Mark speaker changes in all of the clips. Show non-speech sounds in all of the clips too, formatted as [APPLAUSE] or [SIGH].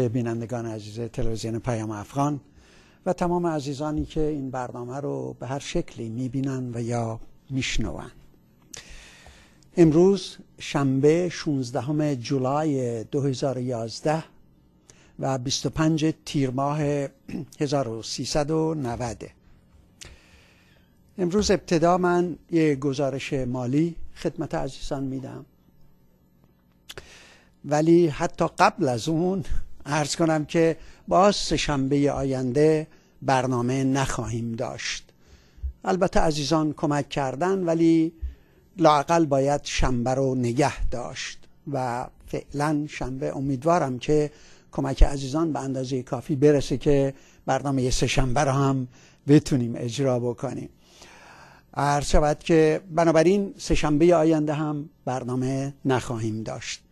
Speaker 1: به بینندگان عزیز تلویزیون پیام افغان و تمام عزیزانی که این برنامه رو به هر شکلی میبینن و یا میشنون امروز شنبه 16 جولای 2011 و 25 تیر ماه 1390 امروز ابتدا من یه گزارش مالی خدمت عزیزان میدم ولی حتی قبل از اون ارز کنم که باز سهشنبه آینده برنامه نخواهیم داشت البته عزیزان کمک کردن ولی لاقل باید شنبه رو نگه داشت و فعلا شنبه امیدوارم که کمک عزیزان به اندازه کافی برسه که برنامه سه شنبه رو هم بتونیم اجرا بکنیم عرض شود که بنابراین شنبه آینده هم برنامه نخواهیم داشت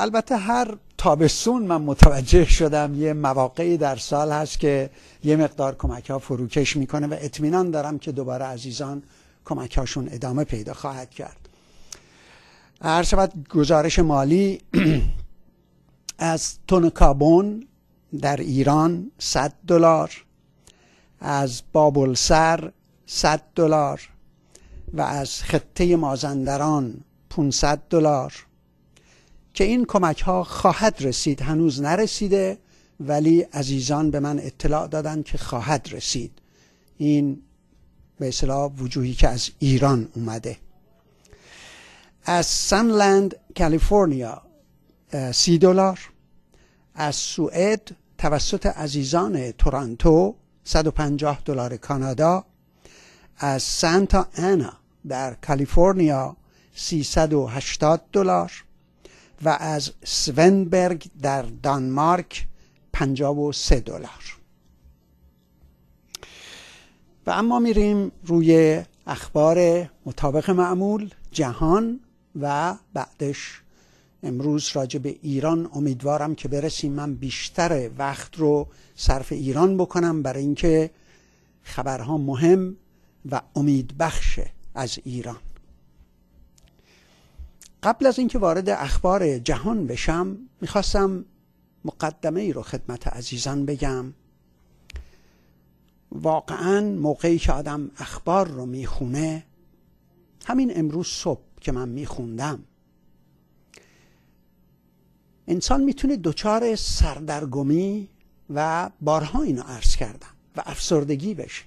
Speaker 1: البته هر تابستون من متوجه شدم یه مواقعی در سال هست که یه مقدار کمک ها فروکش میکنه و اطمینان دارم که دوباره عزیزان کمک هاشون ادامه پیدا خواهد کرد هر شود گزارش مالی [CLEARS THROAT] از تون کابون در ایران 100 دلار از بابل سر 100 دلار و از خطه مازندران 500 دلار که این کمک ها خواهد رسید هنوز نرسیده ولی عزیزان به من اطلاع دادن که خواهد رسید این به اصطلاح وجوهی که از ایران اومده از سنلند کالیفرنیا سی دلار از سوئد توسط عزیزان تورانتو 150 دلار کانادا از سانتا آنا در کالیفرنیا 380 دلار و از سونبرگ در دانمارک 53 دلار و اما میریم روی اخبار مطابق معمول جهان و بعدش امروز راجع به ایران امیدوارم که برسیم من بیشتر وقت رو صرف ایران بکنم برای اینکه خبرها مهم و امیدبخشه از ایران قبل از اینکه وارد اخبار جهان بشم میخواستم مقدمه ای رو خدمت عزیزان بگم واقعا موقعی که آدم اخبار رو میخونه همین امروز صبح که من میخوندم انسان میتونه دچار سردرگمی و بارها اینو عرض کردم و افسردگی بشه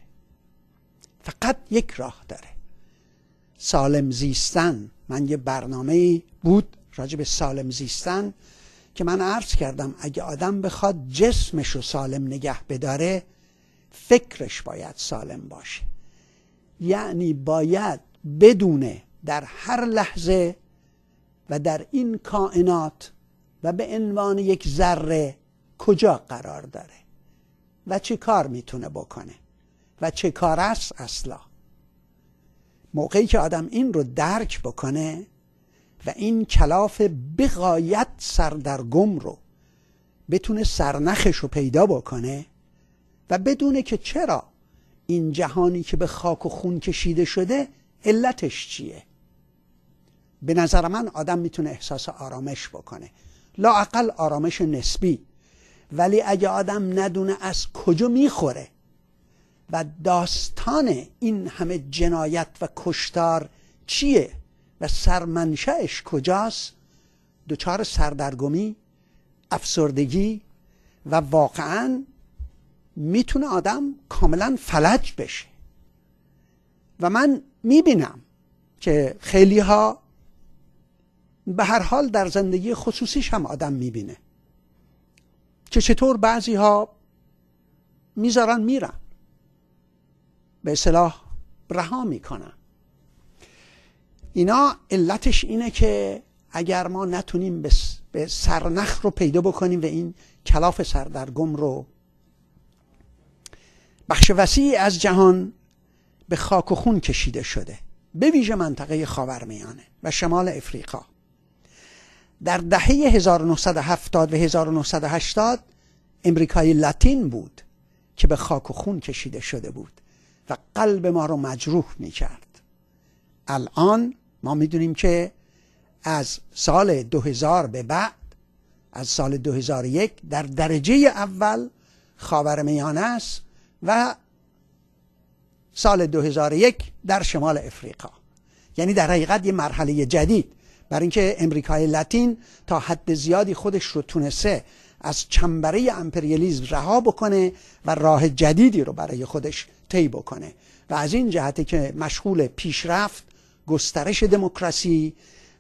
Speaker 1: فقط یک راه داره سالم زیستن من یه برنامه بود راجع به سالم زیستن که من عرض کردم اگه آدم بخواد جسمش رو سالم نگه بداره فکرش باید سالم باشه یعنی باید بدونه در هر لحظه و در این کائنات و به عنوان یک ذره کجا قرار داره و چه کار میتونه بکنه و چه کار است اصلا موقعی که آدم این رو درک بکنه و این کلاف بغایت سردرگم رو بتونه سرنخش رو پیدا بکنه و بدونه که چرا این جهانی که به خاک و خون کشیده شده علتش چیه به نظر من آدم میتونه احساس آرامش بکنه لاقل آرامش نسبی ولی اگه آدم ندونه از کجا میخوره و داستان این همه جنایت و کشتار چیه و سرمنشهش کجاست دچار سردرگمی افسردگی و واقعا میتونه آدم کاملا فلج بشه و من میبینم که خیلی ها به هر حال در زندگی خصوصیش هم آدم میبینه که چطور بعضی ها میذارن میرن به اصلاح رها میکنن اینا علتش اینه که اگر ما نتونیم به سرنخ رو پیدا بکنیم و این کلاف سردرگم رو بخش وسیعی از جهان به خاک و خون کشیده شده به ویژه منطقه خاورمیانه و شمال افریقا در دهه 1970 و 1980 امریکای لاتین بود که به خاک و خون کشیده شده بود و قلب ما رو مجروح می کرد الان ما میدونیم که از سال 2000 به بعد از سال 2001 در درجه اول خاورمیانه است و سال 2001 در شمال افریقا یعنی در حقیقت یه مرحله جدید برای اینکه امریکای لاتین تا حد زیادی خودش رو تونسته از چنبره امپریالیزم رها بکنه و راه جدیدی رو برای خودش طی بکنه و از این جهت که مشغول پیشرفت گسترش دموکراسی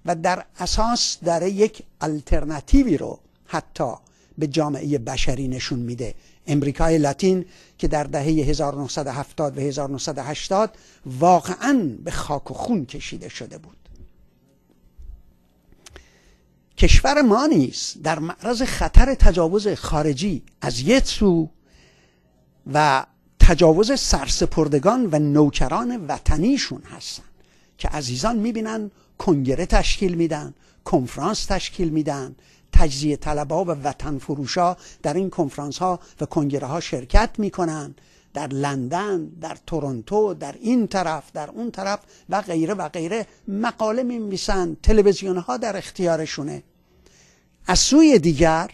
Speaker 1: و در اساس داره یک الترناتیوی رو حتی به جامعه بشری نشون میده امریکای لاتین که در دهه 1970 و 1980 واقعا به خاک و خون کشیده شده بود کشور ما نیست در معرض خطر تجاوز خارجی از یک سو و تجاوز سرسپردگان و نوکران وطنیشون هستن که عزیزان میبینن کنگره تشکیل میدن کنفرانس تشکیل میدن تجزیه طلبها و وطن ها در این کنفرانس ها و کنگره ها شرکت میکنن در لندن در تورنتو در این طرف در اون طرف و غیره و غیره مقاله می تلویزیون ها در اختیارشونه از سوی دیگر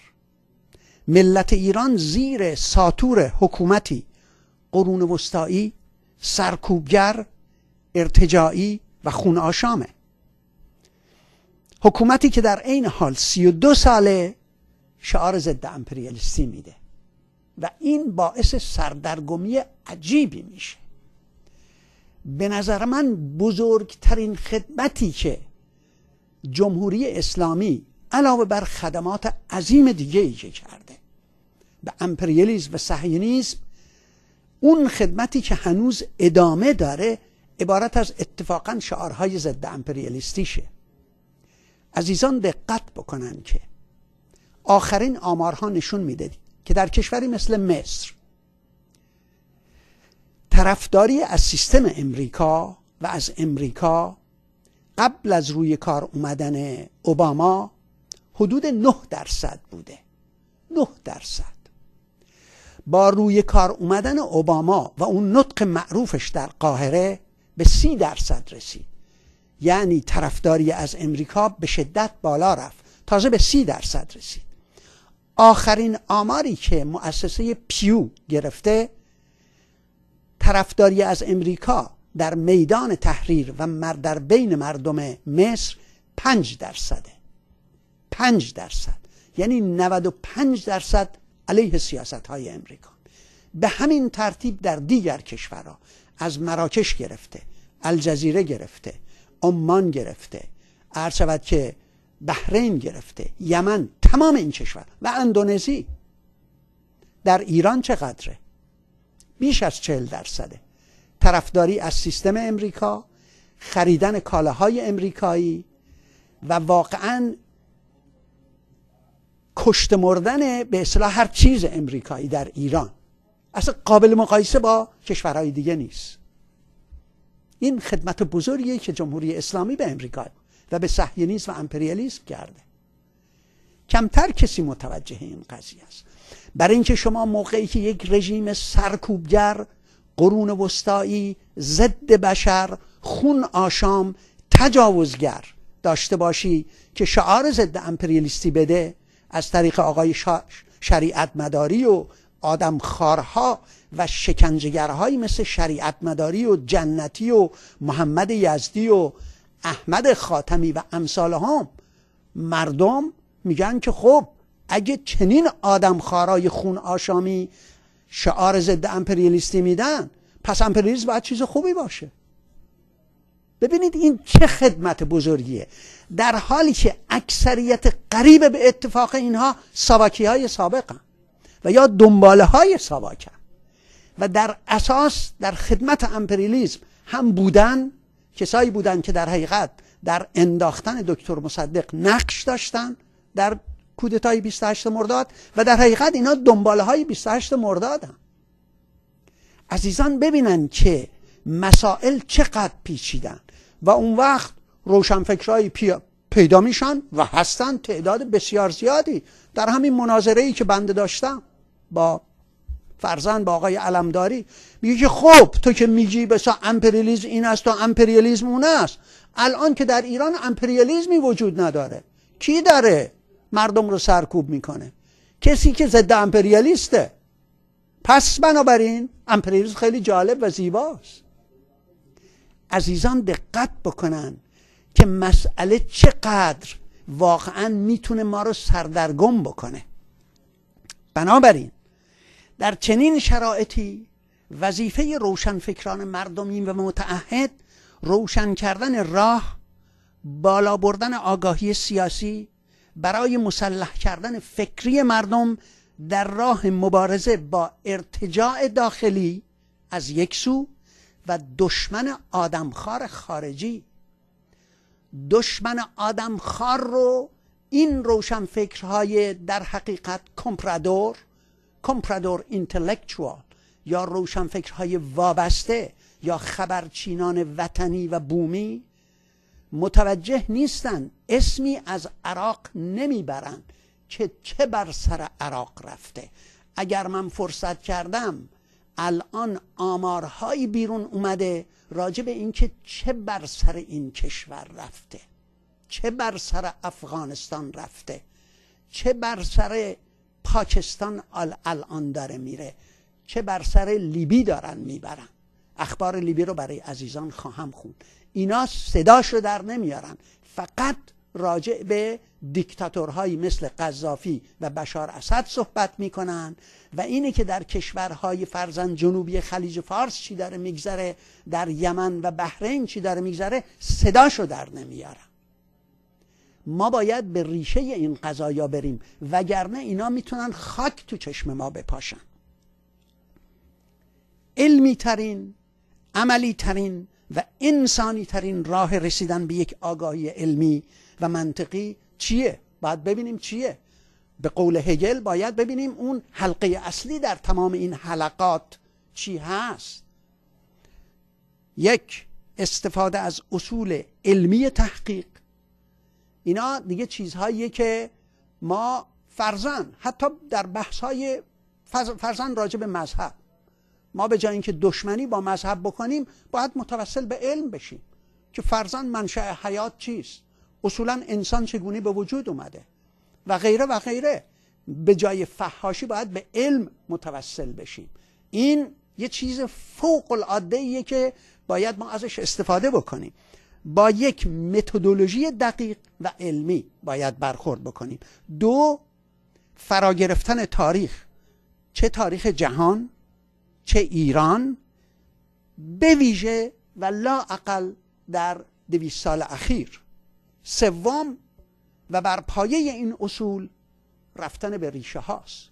Speaker 1: ملت ایران زیر ساتور حکومتی قرون وسطایی سرکوبگر ارتجاعی و خون آشامه حکومتی که در عین حال سی و دو ساله شعار ضد امپریالیستی میده و این باعث سردرگمی عجیبی میشه به نظر من بزرگترین خدمتی که جمهوری اسلامی علاوه بر خدمات عظیم دیگه ای که کرده به امپریالیسم و صهیونیسم اون خدمتی که هنوز ادامه داره عبارت از اتفاقا شعارهای ضد امپریالیستیشه عزیزان دقت بکنن که آخرین آمارها نشون میده که در کشوری مثل مصر طرفداری از سیستم امریکا و از امریکا قبل از روی کار اومدن اوباما حدود 9 درصد بوده 9 درصد با روی کار اومدن اوباما و اون نطق معروفش در قاهره به سی درصد رسید یعنی طرفداری از امریکا به شدت بالا رفت تازه به سی درصد رسید آخرین آماری که مؤسسه پیو گرفته طرفداری از امریکا در میدان تحریر و در بین مردم مصر پنج درصده پنج درصد یعنی 95 درصد علیه سیاست های امریکا به همین ترتیب در دیگر کشورها از مراکش گرفته الجزیره گرفته عمان گرفته عرض شود که بحرین گرفته یمن تمام این کشور و اندونزی در ایران چقدره بیش از چهل درصده طرفداری از سیستم امریکا خریدن کالاهای امریکایی و واقعا کشت مردن به اصلاح هر چیز امریکایی در ایران اصلا قابل مقایسه با کشورهای دیگه نیست این خدمت بزرگیه که جمهوری اسلامی به امریکا و به نیست و امپریالیست کرده کمتر کسی متوجه این قضیه است برای اینکه شما موقعی که یک رژیم سرکوبگر قرون وسطایی ضد بشر خون آشام تجاوزگر داشته باشی که شعار ضد امپریالیستی بده از طریق آقای شریعت مداری و آدم خارها و شکنجگرهایی مثل شریعت مداری و جنتی و محمد یزدی و احمد خاتمی و امثال هم مردم میگن که خب اگه چنین آدم خارای خون آشامی شعار ضد امپریالیستی میدن پس امپریالیسم باید چیز خوبی باشه ببینید این چه خدمت بزرگیه در حالی که اکثریت قریب به اتفاق اینها ساواکی های سابقن و یا دنباله های ساواکن و در اساس در خدمت امپریلیزم هم بودن کسایی بودن که در حقیقت در انداختن دکتر مصدق نقش داشتن در کودتای 28 مرداد و در حقیقت اینا دنباله های 28 مردادن عزیزان ببینن که مسائل چقدر پیچیدن و اون وقت پی... پیدا میشن و هستن تعداد بسیار زیادی در همین مناظره ای که بنده داشتم با فرزند با آقای علمداری میگه که خب تو که میگی بسا امپریالیزم این است و امپریالیزم اون است الان که در ایران امپریالیزمی وجود نداره کی داره مردم رو سرکوب میکنه کسی که ضد امپریالیسته پس بنابراین امپریالیزم خیلی جالب و زیباست عزیزان دقت بکنن که مسئله چقدر واقعا میتونه ما رو سردرگم بکنه بنابراین در چنین شرایطی وظیفه روشنفکران مردمی و متعهد روشن کردن راه بالا بردن آگاهی سیاسی برای مسلح کردن فکری مردم در راه مبارزه با ارتجاع داخلی از یک سو و دشمن آدمخوار خارجی دشمن آدمخوار رو این روشن فکرهای در حقیقت کمپرادور کمپرادور اینتלקچوال یا روشن فکرهای وابسته یا خبرچینان وطنی و بومی متوجه نیستن اسمی از عراق نمیبرند که چه بر سر عراق رفته اگر من فرصت کردم الان آمارهایی بیرون اومده راجع به اینکه چه بر سر این کشور رفته چه بر سر افغانستان رفته چه بر سر پاکستان الان داره میره چه بر سر لیبی دارن میبرن اخبار لیبی رو برای عزیزان خواهم خوند اینا صداشو در نمیارن فقط راجع به دیکتاتورهایی مثل قذافی و بشار اسد صحبت میکنن و اینه که در کشورهای فرزن جنوبی خلیج فارس چی داره میگذره در یمن و بحرین چی داره میگذره صداشو در نمیارن ما باید به ریشه این قضایا بریم وگرنه اینا میتونن خاک تو چشم ما بپاشن علمی ترین عملی ترین و انسانی ترین راه رسیدن به یک آگاهی علمی و منطقی چیه باید ببینیم چیه به قول هگل باید ببینیم اون حلقه اصلی در تمام این حلقات چی هست یک استفاده از اصول علمی تحقیق اینا دیگه چیزهایی که ما فرزن حتی در های فرزن راجع به مذهب ما به جای اینکه دشمنی با مذهب بکنیم باید متوسل به علم بشیم که فرزن منشأ حیات چیست اصولا انسان چگونه به وجود اومده و غیره و غیره به جای فحاشی باید به علم متوسل بشیم این یه چیز فوق العاده ایه که باید ما ازش استفاده بکنیم با یک متدولوژی دقیق و علمی باید برخورد بکنیم دو فرا گرفتن تاریخ چه تاریخ جهان چه ایران به ویژه و لا اقل در دویست سال اخیر سوم و بر پایه این اصول رفتن به ریشه هاست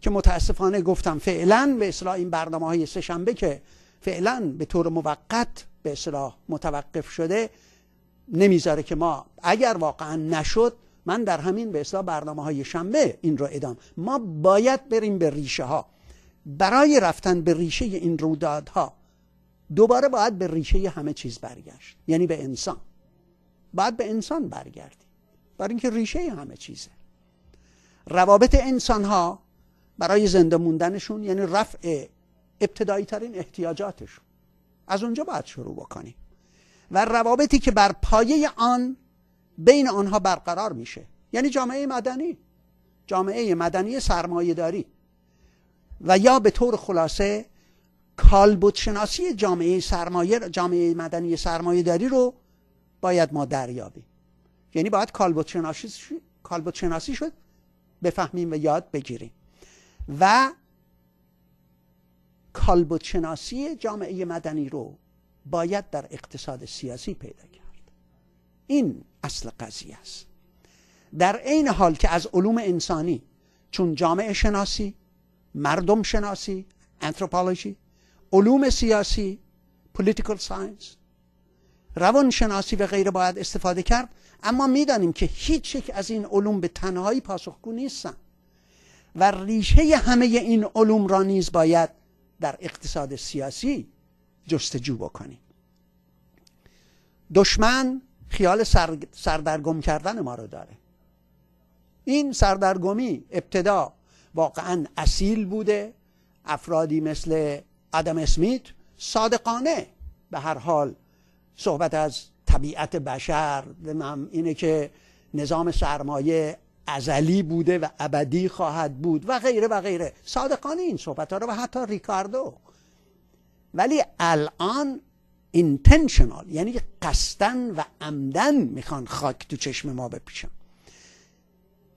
Speaker 1: که متاسفانه گفتم فعلا به اصلاح این برنامه های سهشنبه که فعلا به طور موقت به اصلاح متوقف شده نمیذاره که ما اگر واقعا نشد من در همین به اصلاح برنامه های شنبه این رو ادام ما باید بریم به ریشه ها برای رفتن به ریشه این ها دوباره باید به ریشه همه چیز برگشت یعنی به انسان باید به انسان برگردیم برای اینکه ریشه همه چیزه روابط انسان ها برای زنده موندنشون یعنی رفع ابتدایی ترین احتیاجاتشون از اونجا باید شروع بکنیم و روابطی که بر پایه آن بین آنها برقرار میشه یعنی جامعه مدنی جامعه مدنی داری و یا به طور خلاصه کالبوتشناسی جامعه سرمایه جامعه مدنی سرمایهداری رو باید ما دریابیم یعنی باید کالبوت شناسی شد بفهمیم و یاد بگیریم و کالبوت شناسی جامعه مدنی رو باید در اقتصاد سیاسی پیدا کرد این اصل قضیه است در عین حال که از علوم انسانی چون جامعه شناسی مردم شناسی انتروپولوژی علوم سیاسی پولیتیکل ساینس شناسی و غیره باید استفاده کرد اما میدانیم که هیچ یک از این علوم به تنهایی پاسخگو نیستن و ریشه همه این علوم را نیز باید در اقتصاد سیاسی جستجو بکنیم دشمن خیال سر، سردرگم کردن ما رو داره این سردرگمی ابتدا واقعا اصیل بوده افرادی مثل آدم اسمیت صادقانه به هر حال صحبت از طبیعت بشر اینه که نظام سرمایه ازلی بوده و ابدی خواهد بود و غیره و غیره صادقانه این صحبت ها رو و حتی ریکاردو ولی الان اینتنشنال یعنی قصدن و عمدن میخوان خاک تو چشم ما بپیشن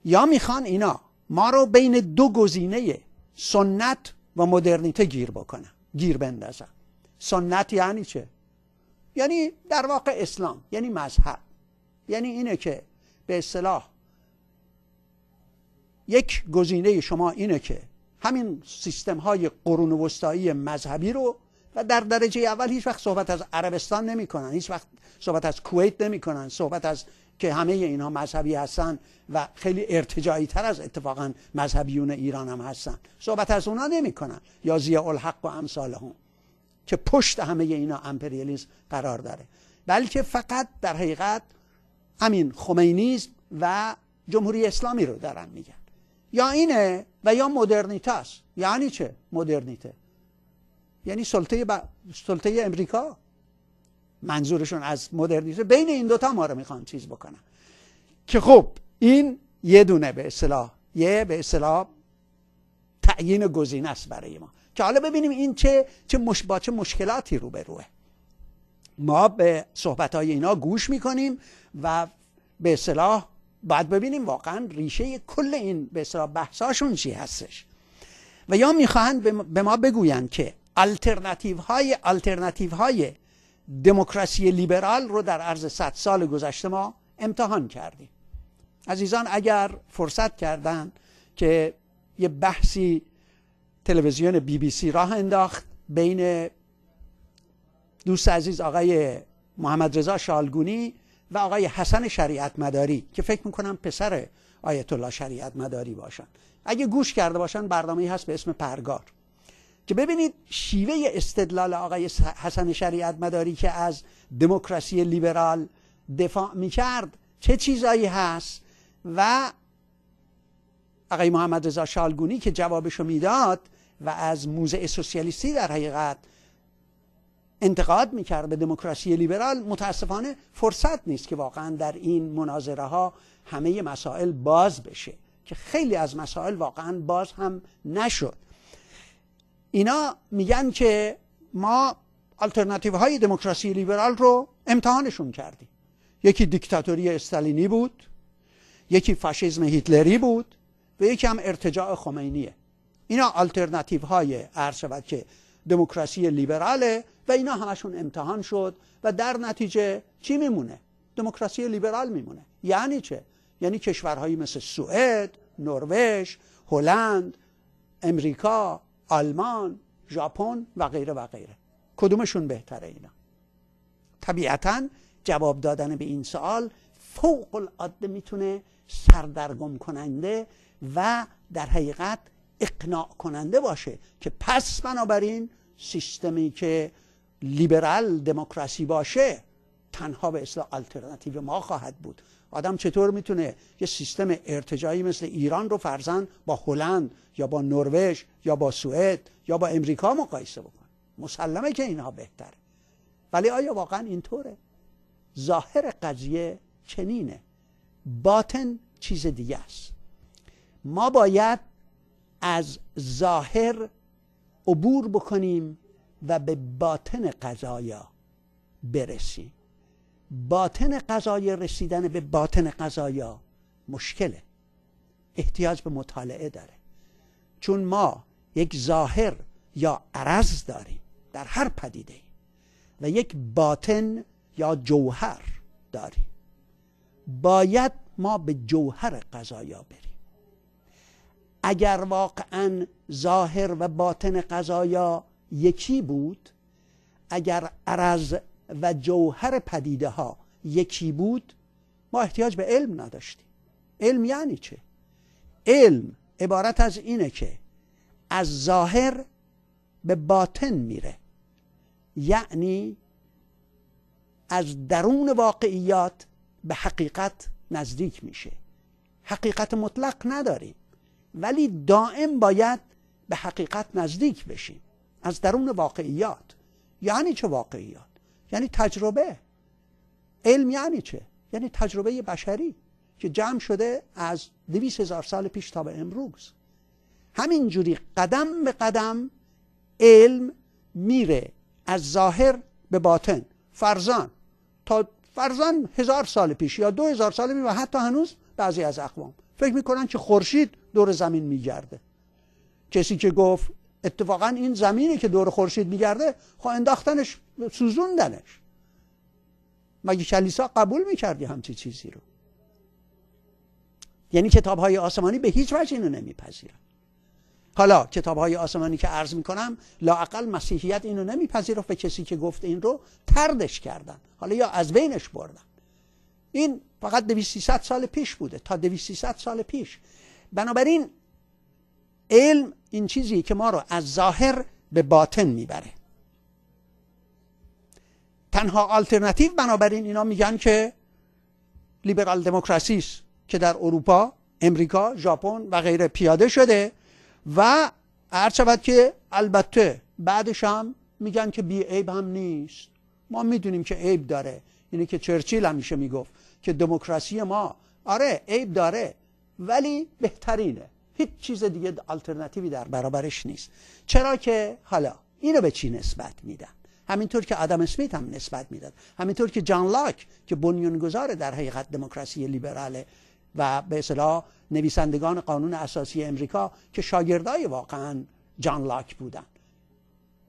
Speaker 1: یا میخوان اینا ما رو بین دو گزینه سنت و مدرنیته گیر بکنن گیر بندازن سنت یعنی چه یعنی در واقع اسلام یعنی مذهب یعنی اینه که به اصطلاح یک گزینه شما اینه که همین سیستم های قرون وسطایی مذهبی رو و در درجه اول هیچ وقت صحبت از عربستان کنن هیچ وقت صحبت از کویت کنن صحبت از که همه اینها مذهبی هستن و خیلی ارتجایی تر از اتفاقا مذهبیون ایران هم هستن صحبت از اونا نمیکنن یا زیاء الحق و امثالهم که پشت همه اینا امپریالیسم قرار داره بلکه فقط در حقیقت همین خمینیزم و جمهوری اسلامی رو دارن میگن یا اینه و یا مدرنیتاس یعنی چه مدرنیته یعنی سلطه, سلطه امریکا منظورشون از مدرنیته بین این دوتا ما رو میخوان چیز بکنن که خب این یه دونه به اصطلاح یه به اصطلاح تعیین گزینه است برای ما که حالا ببینیم این چه چه مش با چه مشکلاتی روبروه ما به صحبت های اینا گوش میکنیم و به اصطلاح باید ببینیم واقعا ریشه کل این به اصطلاح بحثاشون چی هستش و یا میخواهند به ما بگویند که الترناتیو های الترناتیو های دموکراسی لیبرال رو در عرض 100 سال گذشته ما امتحان کردیم عزیزان اگر فرصت کردن که یه بحثی تلویزیون بی بی سی راه انداخت بین دوست عزیز آقای محمد رضا شالگونی و آقای حسن شریعت مداری که فکر میکنم پسر آیت الله شریعت مداری باشن اگه گوش کرده باشن برنامه هست به اسم پرگار که ببینید شیوه استدلال آقای حسن شریعت مداری که از دموکراسی لیبرال دفاع میکرد چه چیزایی هست و آقای محمد رضا شالگونی که جوابشو میداد و از موزه سوسیالیستی در حقیقت انتقاد میکرد به دموکراسی لیبرال متاسفانه فرصت نیست که واقعا در این مناظره ها همه مسائل باز بشه که خیلی از مسائل واقعا باز هم نشد اینا میگن که ما آلترناتیو های دموکراسی لیبرال رو امتحانشون کردیم یکی دیکتاتوری استالینی بود یکی فاشیسم هیتلری بود و یکی هم ارتجاع خمینیه اینا آلترناتیو های شود که دموکراسی لیبراله و اینا همشون امتحان شد و در نتیجه چی میمونه دموکراسی لیبرال میمونه یعنی چه یعنی کشورهایی مثل سوئد نروژ هلند امریکا آلمان ژاپن و غیره و غیره کدومشون بهتره اینا طبیعتا جواب دادن به این سوال فوق العاده میتونه سردرگم کننده و در حقیقت اقناع کننده باشه که پس بنابراین سیستمی که لیبرال دموکراسی باشه تنها به اصلاح آلترناتیو ما خواهد بود آدم چطور میتونه یه سیستم ارتجایی مثل ایران رو فرزن با هلند یا با نروژ یا با سوئد یا با امریکا مقایسه بکنه مسلمه که اینها بهتره ولی آیا واقعا اینطوره ظاهر قضیه چنینه باطن چیز دیگه است ما باید از ظاهر عبور بکنیم و به باطن قضایا برسیم باطن قضایا رسیدن به باطن قضایا مشکله احتیاج به مطالعه داره چون ما یک ظاهر یا عرض داریم در هر پدیده و یک باطن یا جوهر داریم باید ما به جوهر قضایا بریم اگر واقعا ظاهر و باطن قضایا یکی بود اگر عرض و جوهر پدیده ها یکی بود ما احتیاج به علم نداشتیم علم یعنی چه؟ علم عبارت از اینه که از ظاهر به باطن میره یعنی از درون واقعیات به حقیقت نزدیک میشه حقیقت مطلق نداریم ولی دائم باید به حقیقت نزدیک بشیم از درون واقعیات یعنی چه واقعیات یعنی تجربه علم یعنی چه یعنی تجربه بشری که جمع شده از دویست هزار سال پیش تا به امروز همینجوری قدم به قدم علم میره از ظاهر به باطن فرزان تا فرزان هزار سال پیش یا دو هزار سال پیش و حتی هنوز بعضی از اقوام فکر میکنن که خورشید دور زمین میگرده کسی که گفت اتفاقا این زمینی که دور خورشید میگرده خب انداختنش سوزوندنش مگه کلیسا قبول میکردی همچی چیزی رو یعنی کتاب های آسمانی به هیچ وجه اینو نمیپذیرن حالا کتاب های آسمانی که عرض میکنم لاعقل مسیحیت اینو نمیپذیرفت به کسی که گفت این رو تردش کردن حالا یا از بینش بردن این فقط صد سال پیش بوده تا سال پیش بنابراین علم این چیزی که ما رو از ظاهر به باطن میبره تنها آلترناتیو بنابراین اینا میگن که لیبرال دموکراسی است که در اروپا امریکا ژاپن و غیره پیاده شده و هر شود که البته بعدش هم میگن که بی عیب هم نیست ما میدونیم که عیب داره اینه که چرچیل همیشه میگفت که دموکراسی ما آره عیب داره ولی بهترینه هیچ چیز دیگه آلترناتیوی در برابرش نیست چرا که حالا اینو به چی نسبت میدن همینطور که آدم اسمیت هم نسبت میداد همینطور که جان لاک که بنیانگذار در حقیقت دموکراسی لیبرال و به اصطلاح نویسندگان قانون اساسی امریکا که شاگردای واقعا جان لاک بودن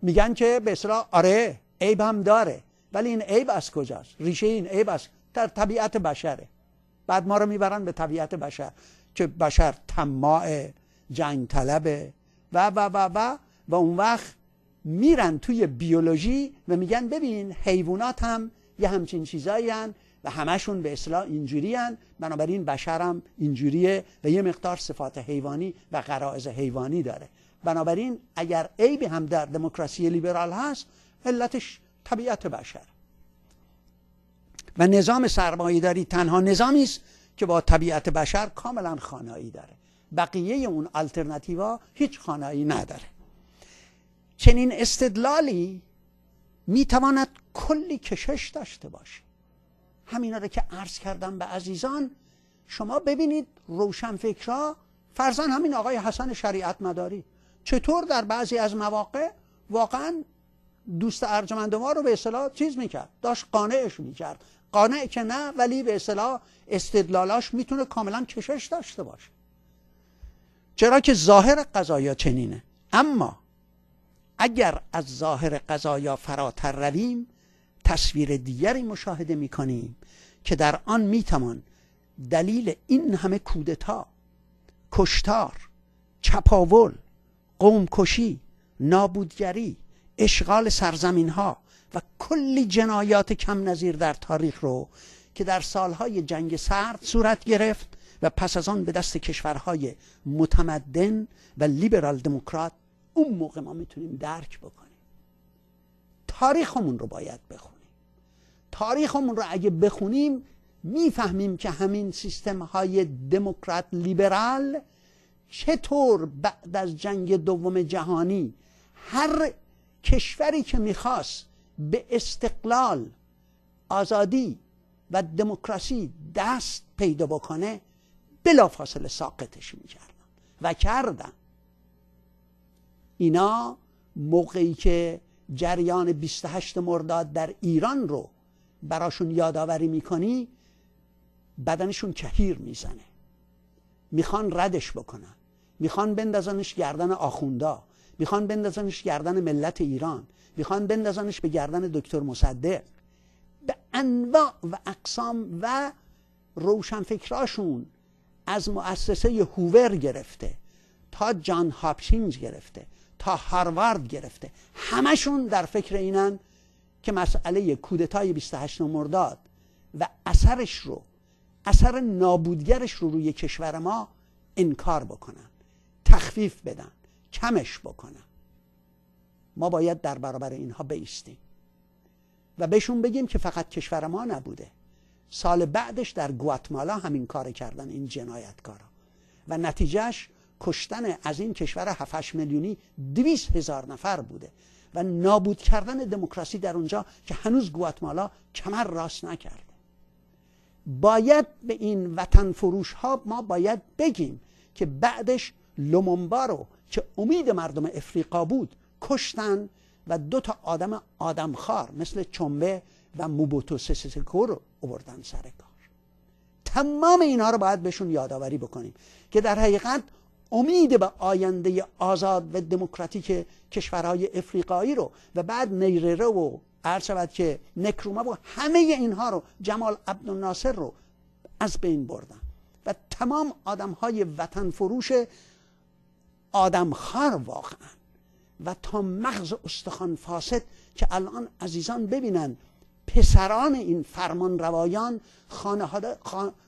Speaker 1: میگن که به اصطلاح آره عیب هم داره ولی این عیب از کجاست ریشه این عیب از در طبیعت بشره بعد ما رو میبرن به طبیعت بشر که بشر تماعه، جنگ طلبه و و و و و اون وقت میرن توی بیولوژی و میگن ببین حیوانات هم یه همچین چیزایی و همشون به اصلاح اینجوری هن بنابراین بشر هم اینجوریه و یه مقدار صفات حیوانی و قرائز حیوانی داره بنابراین اگر عیبی هم در دموکراسی لیبرال هست علتش طبیعت بشر و نظام داری تنها نظامی است که با طبیعت بشر کاملا خانایی داره بقیه اون آلترناتیوا هیچ خانایی نداره چنین استدلالی میتواند کلی کشش داشته باشه همینا رو که عرض کردم به عزیزان شما ببینید روشن فکرها فرزن همین آقای حسن شریعت مداری چطور در بعضی از مواقع واقعا دوست ارجمند ما رو به اصطلاح چیز میکرد داشت قانعش میکرد قانع که نه ولی به اصطلاح استدلالاش میتونه کاملا کشش داشته باشه چرا که ظاهر قضایا چنینه اما اگر از ظاهر قضایا فراتر رویم تصویر دیگری مشاهده میکنیم که در آن میتوان دلیل این همه کودتا کشتار چپاول قومکشی نابودگری اشغال سرزمین ها و کلی جنایات کم نظیر در تاریخ رو که در سالهای جنگ سرد صورت گرفت و پس از آن به دست کشورهای متمدن و لیبرال دموکرات اون موقع ما میتونیم درک بکنیم تاریخمون رو باید بخونیم تاریخمون رو اگه بخونیم میفهمیم که همین سیستم های دموکرات لیبرال چطور بعد از جنگ دوم جهانی هر کشوری که میخواست به استقلال آزادی و دموکراسی دست پیدا بکنه بلافاصله ساقطش میکردن و کردن اینا موقعی که جریان 28 مرداد در ایران رو براشون یادآوری میکنی بدنشون کهیر میزنه میخوان ردش بکنن میخوان بندازنش گردن آخوندا میخوان بندازنش گردن ملت ایران میخوان بندازنش به گردن دکتر مصدق به انواع و اقسام و روشنفکراشون از مؤسسه هوور گرفته تا جان هاپکینز گرفته تا هاروارد گرفته همشون در فکر اینن که مسئله کودتای 28 مرداد و اثرش رو اثر نابودگرش رو روی کشور ما انکار بکنن تخفیف بدن کمش بکنن ما باید در برابر اینها بیستیم و بهشون بگیم که فقط کشور ما نبوده سال بعدش در گواتمالا همین کار کردن این جنایتکارا و نتیجهش کشتن از این کشور 7 میلیونی 200 هزار نفر بوده و نابود کردن دموکراسی در اونجا که هنوز گواتمالا کمر راست نکرده باید به این وطن فروش ها ما باید بگیم که بعدش لومونبارو که امید مردم افریقا بود کشتن و دو تا آدم آدمخوار مثل چنبه و موبوتو سسسکو رو اووردن سر کار تمام اینها رو باید بهشون یادآوری بکنیم که در حقیقت امید به آینده آزاد و دموکراتیک کشورهای افریقایی رو و بعد نیرره و عرض شود که نکرومه و همه اینها رو جمال عبدالناصر رو از بین بردن و تمام آدم های وطن فروش آدم خار واقعا و تا مغز استخوان فاسد که الان عزیزان ببینن پسران این فرمان روایان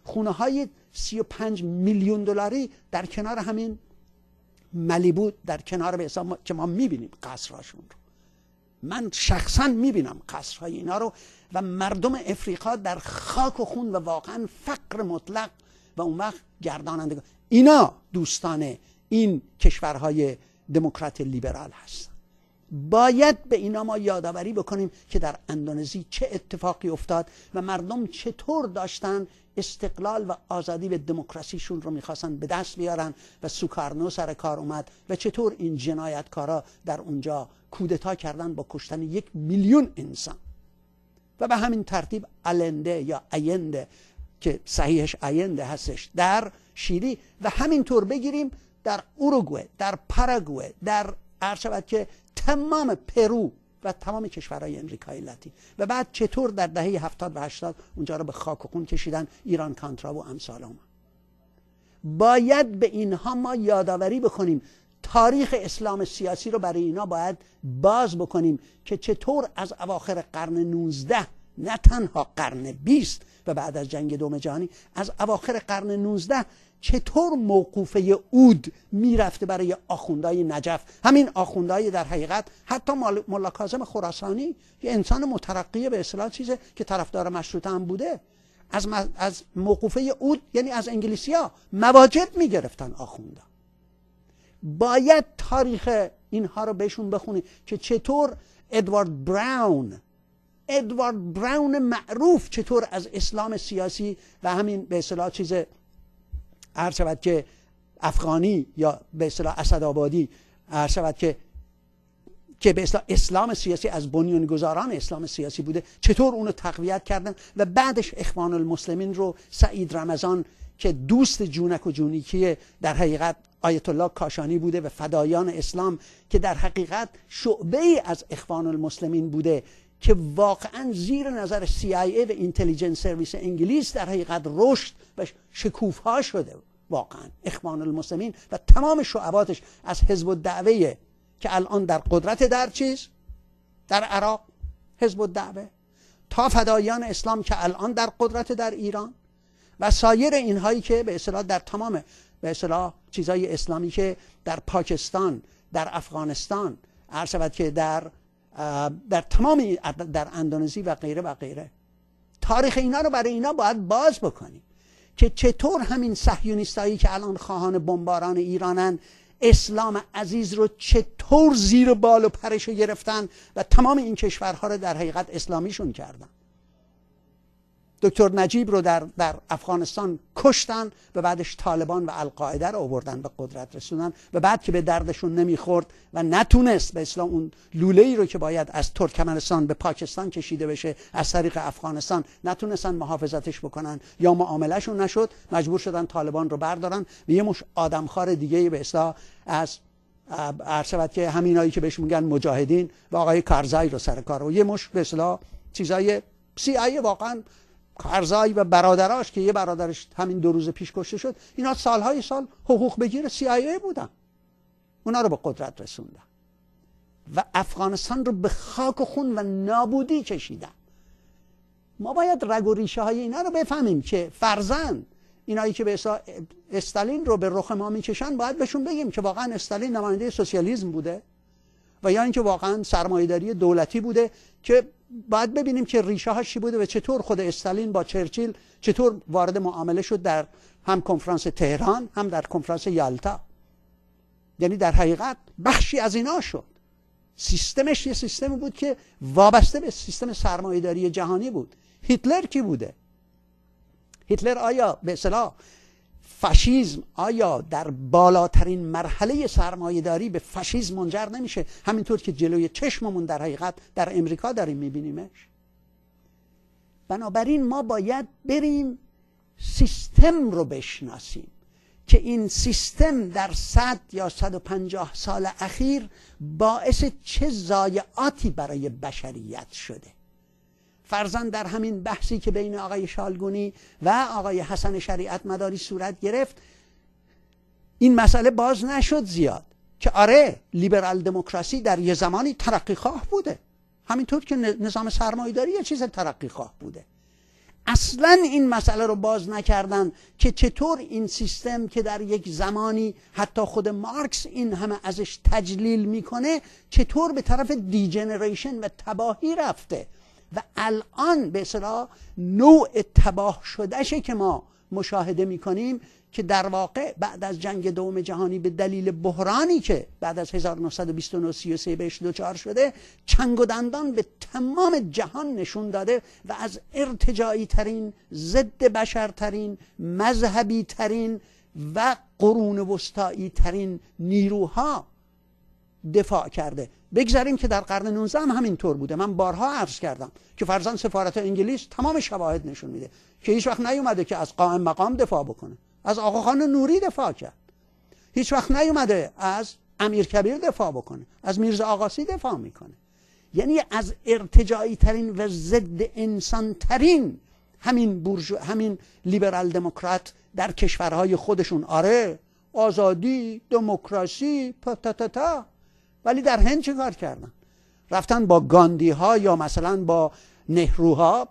Speaker 1: خونه های 35 میلیون دلاری در کنار همین ملی بود در کنار به حساب که ما میبینیم قصرهاشون رو من شخصا میبینم قصرهای اینا رو و مردم افریقا در خاک و خون و واقعا فقر مطلق و اون وقت گردانندگان اینا دوستان این کشورهای دموکرات لیبرال هست باید به اینا ما یادآوری بکنیم که در اندونزی چه اتفاقی افتاد و مردم چطور داشتن استقلال و آزادی و دموکراسیشون رو میخواستن به دست بیارن و سوکارنو سر کار اومد و چطور این جنایتکارا در اونجا کودتا کردن با کشتن یک میلیون انسان و به همین ترتیب النده یا اینده که صحیحش اینده هستش در شیلی و همینطور بگیریم در اوروگوه در پاراگوه در شود که تمام پرو و تمام کشورهای امریکای لاتین و بعد چطور در دهه 70 و 80 اونجا رو به خاک و خون کشیدن ایران کانترا و امثال هم. باید به اینها ما یادآوری بکنیم تاریخ اسلام سیاسی رو برای اینا باید باز بکنیم که چطور از اواخر قرن 19 نه تنها قرن 20 و بعد از جنگ دوم جهانی از اواخر قرن 19 چطور موقوفه اود میرفته برای آخوندهای نجف همین آخوندهای در حقیقت حتی ملا خراسانی یه انسان مترقیه به اصطلاح چیزه که طرفدار مشروطه هم بوده از, از موقوفه اود یعنی از انگلیسیا مواجد میگرفتن آخونده باید تاریخ اینها رو بهشون بخونی که چطور ادوارد براون ادوارد براون معروف چطور از اسلام سیاسی و همین به اصطلاح چیز هر شود که افغانی یا به اصطلاح اسدآبادی هر شود که که به اصطلاح اسلام سیاسی از گذاران اسلام سیاسی بوده چطور اونو تقویت کردن و بعدش اخوان المسلمین رو سعید رمضان که دوست جونک و جونیکی در حقیقت آیت الله کاشانی بوده و فدایان اسلام که در حقیقت شعبه از اخوان المسلمین بوده که واقعا زیر نظر CIA و اینتلیجنس سرویس انگلیس در حقیقت رشد و شکوفا شده واقعا اخوان المسلمین و تمام شعباتش از حزب الدعوه که الان در قدرت در چیز در عراق حزب الدعوه تا فدایان اسلام که الان در قدرت در ایران و سایر اینهایی که به اصطلاح در تمام به اصطلاح چیزای اسلامی که در پاکستان در افغانستان عرض که در در تمام در اندونزی و غیره و غیره تاریخ اینا رو برای اینا باید باز بکنیم که چطور همین صهیونیستایی که الان خواهان بمباران ایرانن اسلام عزیز رو چطور زیر بال و پرش رو گرفتن و تمام این کشورها رو در حقیقت اسلامیشون کردن دکتر نجیب رو در, در افغانستان کشتن و بعدش طالبان و القاعده رو آوردن به قدرت رسوندن و بعد که به دردشون نمیخورد و نتونست به اسلام اون لوله ای رو که باید از ترکمنستان به پاکستان کشیده بشه از طریق افغانستان نتونستن محافظتش بکنن یا معاملهشون نشد مجبور شدن طالبان رو بردارن و یه مش آدمخوار دیگه به اسلام از عرض که همینایی که بهش میگن مجاهدین و آقای کارزای رو سر کار و یه مش به اصلاح چیزای سی واقعا کارزایی و برادراش که یه برادرش همین دو روز پیش کشته شد اینا سالهای سال حقوق بگیر CIA بودن اونا رو به قدرت رسوندن و افغانستان رو به خاک و خون و نابودی کشیدن ما باید رگ و ریشه های اینا رو بفهمیم که فرزند اینایی که به استالین رو به رخ ما میکشن باید بهشون بگیم که واقعا استالین نماینده سوسیالیزم بوده و یا اینکه واقعا سرمایهداری دولتی بوده که باید ببینیم که ریشه ها چی بوده و چطور خود استالین با چرچیل چطور وارد معامله شد در هم کنفرانس تهران هم در کنفرانس یالتا یعنی در حقیقت بخشی از اینا شد سیستمش یه سیستمی بود که وابسته به سیستم سرمایهداری جهانی بود هیتلر کی بوده هیتلر آیا به اصطلاح فشیزم آیا در بالاترین مرحله سرمایهداری به فشیزم منجر نمیشه همینطور که جلوی چشممون در حقیقت در امریکا داریم میبینیمش بنابراین ما باید بریم سیستم رو بشناسیم که این سیستم در 100 یا 150 سال اخیر باعث چه ضایعاتی برای بشریت شده فرزن در همین بحثی که بین آقای شالگونی و آقای حسن شریعت مداری صورت گرفت این مسئله باز نشد زیاد که آره لیبرال دموکراسی در یه زمانی ترقی خواه بوده همینطور که نظام داری یه چیز ترقی خواه بوده اصلا این مسئله رو باز نکردن که چطور این سیستم که در یک زمانی حتی خود مارکس این همه ازش تجلیل میکنه چطور به طرف دیجنریشن و تباهی رفته و الان به اصطلاح نوع تباه شدهشه که ما مشاهده میکنیم که در واقع بعد از جنگ دوم جهانی به دلیل بحرانی که بعد از 1929 33 بهش دچار شده چنگ و دندان به تمام جهان نشون داده و از ارتجایی ترین ضد بشرترین مذهبی ترین و قرون وستایی ترین نیروها دفاع کرده بگذاریم که در قرن 19 هم طور بوده من بارها عرض کردم که فرزن سفارت انگلیس تمام شواهد نشون میده که هیچ وقت نیومده که از قائم مقام دفاع بکنه از آقاخان نوری دفاع کرد هیچ وقت نیومده از امیر کبیر دفاع بکنه از میرزا آقاسی دفاع میکنه یعنی از ارتجاعی ترین و ضد انسان ترین همین بورژو همین لیبرال دموکرات در کشورهای خودشون آره آزادی دموکراسی پتاتاتا ولی در هند چه کار کردن رفتن با گاندی ها یا مثلا با نهروها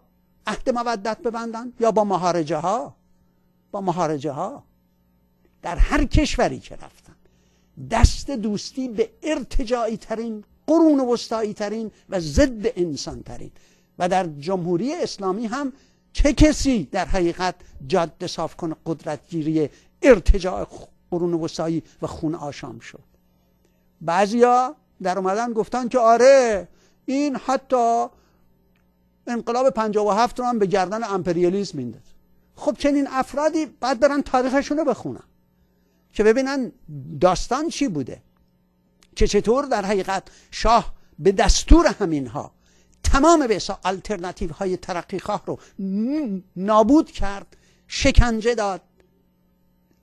Speaker 1: عهد مودت ببندن یا با مهارجه ها با مهارجه ها در هر کشوری که رفتن دست دوستی به ارتجاعی ترین قرون وستایی ترین و ضد انسان ترین و در جمهوری اسلامی هم چه کسی در حقیقت جاده صاف کنه قدرتگیری ارتجاع قرون وسطایی و خون آشام شد بعضیا در اومدن گفتن که آره این حتی انقلاب 57 رو هم به گردن امپریالیسم میندازه خب چنین افرادی بعد برن تاریخشون رو بخونن که ببینن داستان چی بوده که چطور در حقیقت شاه به دستور همینها تمام به الترناتیو های ترقی خواه رو نابود کرد شکنجه داد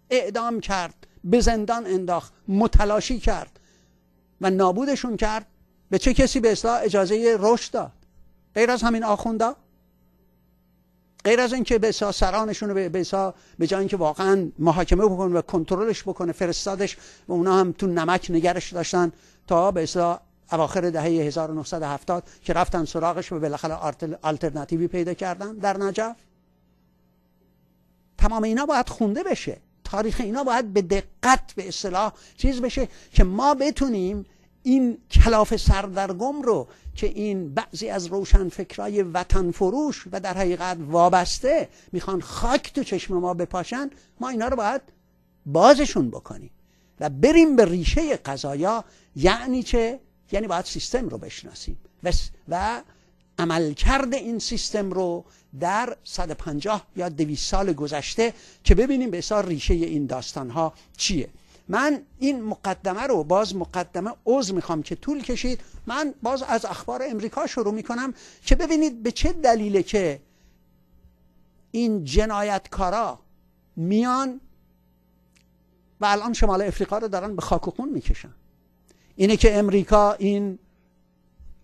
Speaker 1: اعدام کرد به زندان انداخت متلاشی کرد و نابودشون کرد به چه کسی به اصلاح اجازه رشد داد غیر از همین آخوندا غیر از اینکه به سرانشون به بسا به جای اینکه واقعا محاکمه بکنه و کنترلش بکنه فرستادش و اونا هم تو نمک نگرش داشتن تا به اصلاح اواخر دهه 1970 که رفتن سراغش و بالاخره آلترناتیوی پیدا کردن در نجف تمام اینا باید خونده بشه تاریخ اینا باید به دقت به اصطلاح چیز بشه که ما بتونیم این کلاف سردرگم رو که این بعضی از روشنفکرای وطن فروش و در حقیقت وابسته میخوان خاک تو چشم ما بپاشن ما اینا رو باید بازشون بکنیم و بریم به ریشه قضایا یعنی چه؟ یعنی باید سیستم رو بشناسیم و کرده این سیستم رو در 150 یا 200 سال گذشته که ببینیم به ریشه این داستان ها چیه من این مقدمه رو باز مقدمه عوض میخوام که طول کشید من باز از اخبار امریکا شروع میکنم که ببینید به چه دلیله که این جنایتکارا میان و الان شمال افریقا رو دارن به خاک و خون میکشن اینه که امریکا این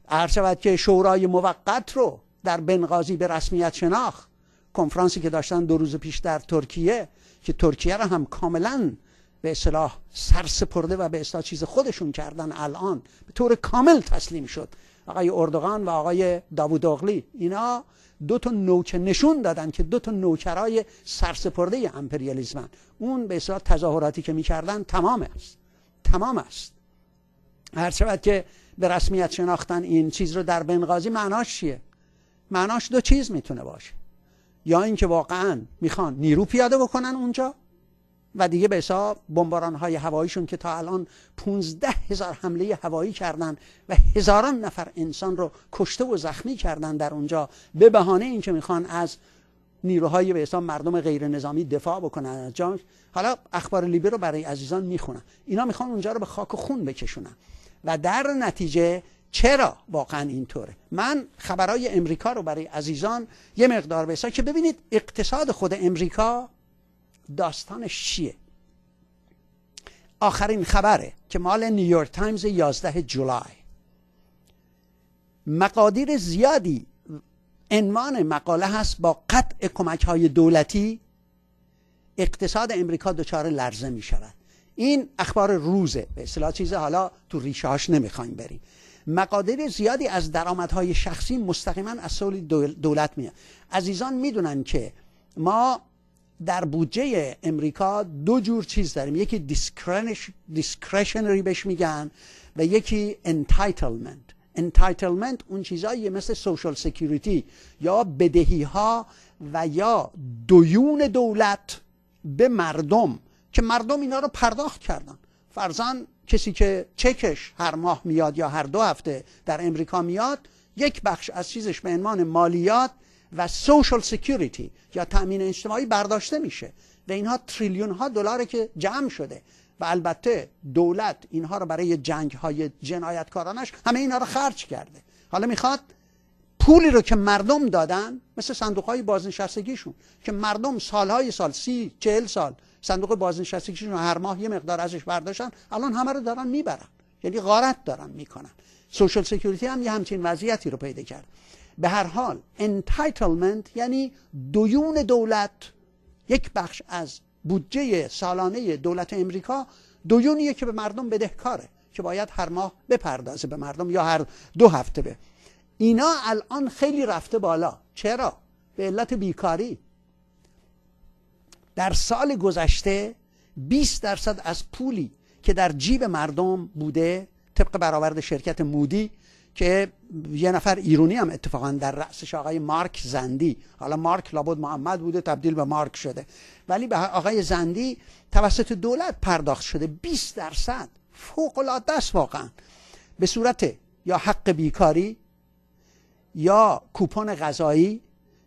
Speaker 1: هر شود که شورای موقت رو در بنغازی به رسمیت شناخت کنفرانسی که داشتن دو روز پیش در ترکیه که ترکیه رو هم کاملا به اصلاح سرسپرده و به اصلاح چیز خودشون کردن الان به طور کامل تسلیم شد آقای اردوغان و آقای داوود اغلی اینا دو تا نوچه نشون دادن که دو تا نوکرای سرسپرده امپریالیزمن اون به اصلاح تظاهراتی که میکردن تمام است تمام است هر شود که به رسمیت شناختن این چیز رو در بنغازی معناش چیه معناش دو چیز میتونه باشه یا اینکه واقعا میخوان نیرو پیاده بکنن اونجا و دیگه به حساب بمباران های هواییشون که تا الان 15 هزار حمله هوایی کردن و هزاران نفر انسان رو کشته و زخمی کردن در اونجا به بهانه اینکه میخوان از نیروهای به حساب مردم غیر نظامی دفاع بکنن حالا اخبار لیبی رو برای عزیزان میخونن اینا میخوان اونجا رو به خاک و خون بکشونن و در نتیجه چرا واقعا اینطوره من خبرای امریکا رو برای عزیزان یه مقدار بسا که ببینید اقتصاد خود امریکا داستانش چیه آخرین خبره که مال نیویورک تایمز 11 جولای مقادیر زیادی عنوان مقاله هست با قطع کمک های دولتی اقتصاد امریکا دچار لرزه می شود این اخبار روزه به اصطلاح چیز حالا تو ریشهاش نمیخوایم بریم مقادیر زیادی از درآمدهای شخصی مستقیما از سول دولت میاد عزیزان میدونن که ما در بودجه امریکا دو جور چیز داریم یکی دیسکرشنری بهش میگن و یکی انتایتلمنت انتایتلمنت اون چیزایی مثل سوشال سکیوریتی یا بدهی ها و یا دویون دولت به مردم که مردم اینا رو پرداخت کردن فرزان کسی که چکش هر ماه میاد یا هر دو هفته در امریکا میاد یک بخش از چیزش به عنوان مالیات و سوشال سکیوریتی یا تأمین اجتماعی برداشته میشه و اینها تریلیون ها دلاره که جمع شده و البته دولت اینها رو برای جنگ های جنایتکارانش همه اینها رو خرچ کرده حالا میخواد پولی رو که مردم دادن مثل صندوق های بازنشستگیشون که مردم سالهای سال سی چهل سال صندوق بازنشستگیشون هر ماه یه مقدار ازش برداشتن الان همه رو دارن میبرن یعنی غارت دارن میکنن سوشال سکیوریتی هم یه همچین وضعیتی رو پیدا کرد به هر حال انتایتلمنت یعنی دویون دولت یک بخش از بودجه سالانه دولت امریکا دویونیه که به مردم بدهکاره که باید هر ماه بپردازه به مردم یا هر دو هفته به اینا الان خیلی رفته بالا چرا؟ به علت بیکاری در سال گذشته 20 درصد از پولی که در جیب مردم بوده طبق برآورد شرکت مودی که یه نفر ایرونی هم اتفاقا در رأسش آقای مارک زندی حالا مارک لابد محمد بوده تبدیل به مارک شده ولی به آقای زندی توسط دولت پرداخت شده 20 درصد فوق العاده است واقعا به صورت یا حق بیکاری یا کوپن غذایی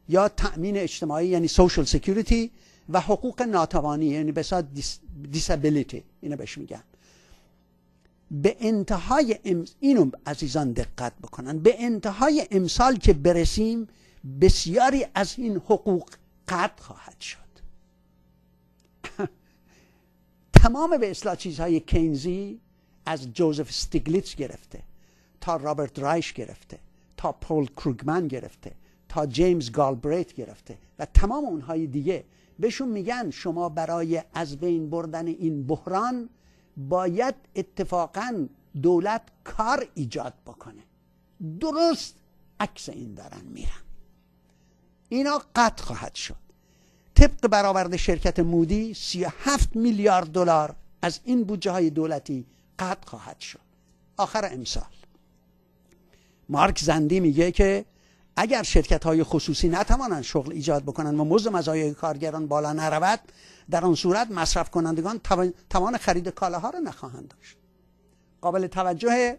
Speaker 1: یا تأمین اجتماعی یعنی سوشل سکیوریتی و حقوق ناتوانی یعنی به دیس، دیسابیلیتی اینو بهش میگن به انتهای اینو عزیزان دقت بکنن به انتهای امسال که برسیم بسیاری از این حقوق قطع خواهد شد [LAUGHS] تمام به اصلاح چیزهای کینزی از جوزف ستیگلیتز گرفته تا رابرت رایش گرفته تا پول کروگمن گرفته تا جیمز گالبریت گرفته و تمام اونهای دیگه بهشون میگن شما برای از بین بردن این بحران باید اتفاقا دولت کار ایجاد بکنه درست عکس این دارن میرن اینا قطع خواهد شد طبق برآورد شرکت مودی 37 میلیارد دلار از این بودجه های دولتی قطع خواهد شد آخر امسال مارک زندی میگه که اگر شرکت های خصوصی نتوانند شغل ایجاد بکنند و مزد مزایای کارگران بالا نرود در آن صورت مصرف کنندگان توان خرید کالاها را نخواهند داشت قابل توجه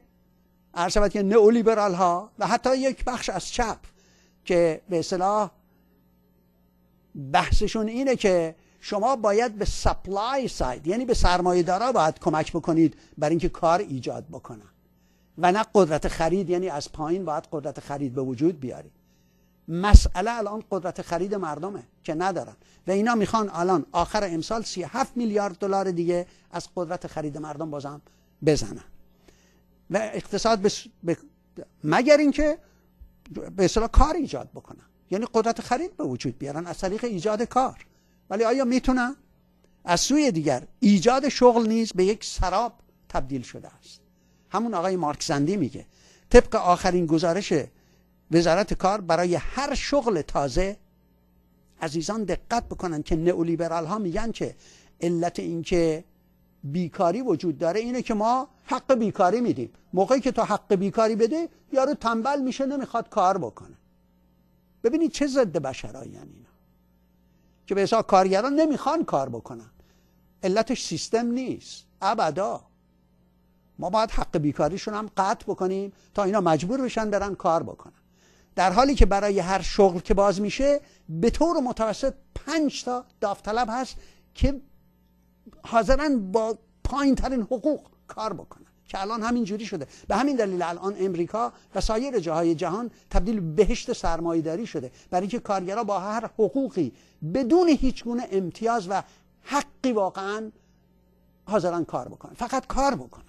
Speaker 1: عرض شود که نئولیبرال ها و حتی یک بخش از چپ که به اصطلاح بحثشون اینه که شما باید به سپلای ساید یعنی به دارا باید کمک بکنید برای اینکه کار ایجاد بکنن و نه قدرت خرید یعنی از پایین باید قدرت خرید به وجود بیاری مسئله الان قدرت خرید مردمه که ندارن و اینا میخوان الان آخر امسال 37 میلیارد دلار دیگه از قدرت خرید مردم بازم بزنن و اقتصاد مگر اینکه به اصطلاح کار ایجاد بکنن یعنی قدرت خرید به وجود بیارن از طریق ایجاد کار ولی آیا میتونن از سوی دیگر ایجاد شغل نیز به یک سراب تبدیل شده است همون آقای مارکسندی میگه طبق آخرین گزارش وزارت کار برای هر شغل تازه عزیزان دقت بکنن که نئولیبرال ها میگن که علت اینکه بیکاری وجود داره اینه که ما حق بیکاری میدیم موقعی که تو حق بیکاری بده یارو تنبل میشه نمیخواد کار بکنه ببینید چه ضد بشرایی اینا که به حساب کارگران نمیخوان کار بکنن علتش سیستم نیست ابدا ما باید حق بیکاریشون هم قطع بکنیم تا اینا مجبور بشن برن کار بکنن در حالی که برای هر شغل که باز میشه به طور متوسط پنج تا داوطلب هست که حاضرن با پایین ترین حقوق کار بکنن که الان همین جوری شده به همین دلیل الان امریکا و سایر جاهای جهان تبدیل بهشت سرمایهداری شده برای اینکه کارگرا با هر حقوقی بدون هیچ گونه امتیاز و حقی واقعا حاضرن کار بکنن فقط کار بکنن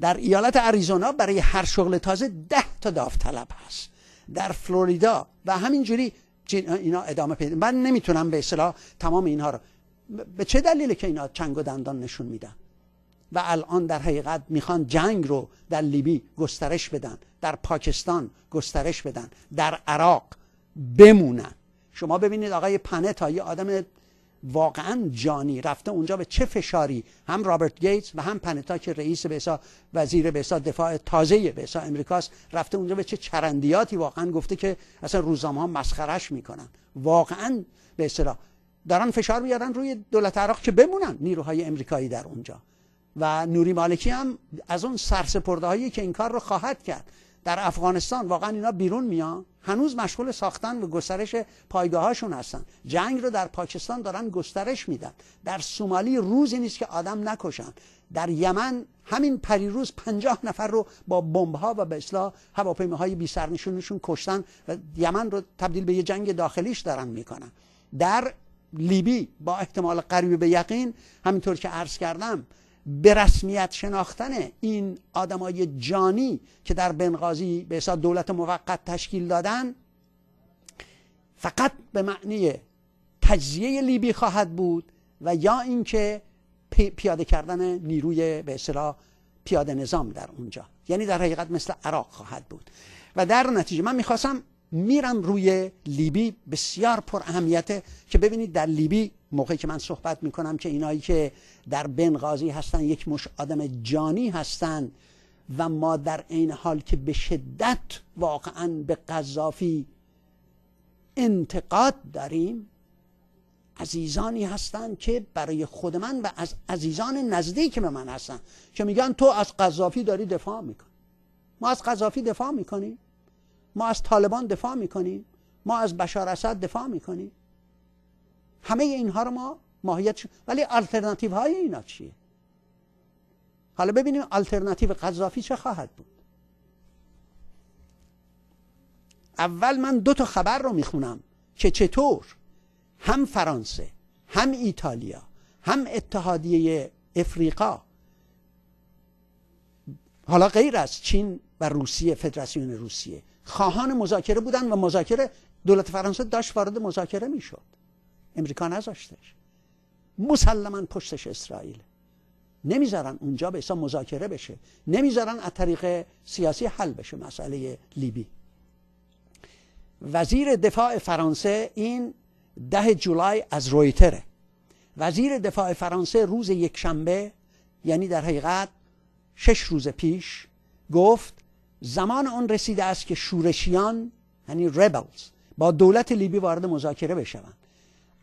Speaker 1: در ایالت اریزونا برای هر شغل تازه ده تا داوطلب هست در فلوریدا و همینجوری اینا ادامه پیدا من نمیتونم به اصطلاح تمام اینها رو به چه دلیله که اینا چنگ و دندان نشون میدن و الان در حقیقت میخوان جنگ رو در لیبی گسترش بدن در پاکستان گسترش بدن در عراق بمونن شما ببینید آقای پنه تا یه آدم واقعا جانی رفته اونجا به چه فشاری هم رابرت گیتس و هم پنتا که رئیس بهسا وزیر بهسا دفاع تازه بهسا امریکاست رفته اونجا به چه چرندیاتی واقعا گفته که اصلا روزنامه ها مسخرش میکنن واقعا به اصطلاح دارن فشار میارن روی دولت عراق که بمونن نیروهای امریکایی در اونجا و نوری مالکی هم از اون سرسپرده هایی که این کار رو خواهد کرد در افغانستان واقعا اینا بیرون میان هنوز مشغول ساختن و گسترش هاشون هستن جنگ رو در پاکستان دارن گسترش میدن در سومالی روزی نیست که آدم نکشن در یمن همین پریروز پنجاه نفر رو با بمب ها و به اصلاح هواپیماهای بی سرنشونشون کشتن و یمن رو تبدیل به یه جنگ داخلیش دارن میکنن در لیبی با احتمال قریب به یقین همینطور که عرض کردم به رسمیت شناختن این آدمای جانی که در بنغازی به حساب دولت موقت تشکیل دادن فقط به معنی تجزیه لیبی خواهد بود و یا اینکه پیاده کردن نیروی به اصطلاح پیاده نظام در اونجا یعنی در حقیقت مثل عراق خواهد بود و در نتیجه من میخواستم میرم روی لیبی بسیار پر اهمیته که ببینید در لیبی موقعی که من صحبت میکنم که اینایی که در بنغازی هستن یک مش آدم جانی هستن و ما در عین حال که به شدت واقعا به قذافی انتقاد داریم عزیزانی هستند که برای خود من و از عزیزان نزدیک به من هستن که میگن تو از قذافی داری دفاع میکنی ما از قذافی دفاع میکنیم ما از طالبان دفاع میکنیم ما از بشار اسد دفاع میکنیم همه اینها رو ما ماهیت ولی آلترناتیو های اینا چیه حالا ببینیم آلترناتیو قذافی چه خواهد بود اول من دو تا خبر رو میخونم که چطور هم فرانسه هم ایتالیا هم اتحادیه افریقا حالا غیر از چین و روسیه فدراسیون روسیه خواهان مذاکره بودن و مذاکره دولت فرانسه داشت وارد مذاکره میشد امریکا نذاشتش مسلما پشتش اسرائیل نمیذارن اونجا به حساب مذاکره بشه نمیذارن از طریق سیاسی حل بشه مسئله لیبی وزیر دفاع فرانسه این ده جولای از رویتره وزیر دفاع فرانسه روز یکشنبه یعنی در حقیقت شش روز پیش گفت زمان آن رسیده است که شورشیان یعنی ریبلز، با دولت لیبی وارد مذاکره بشوند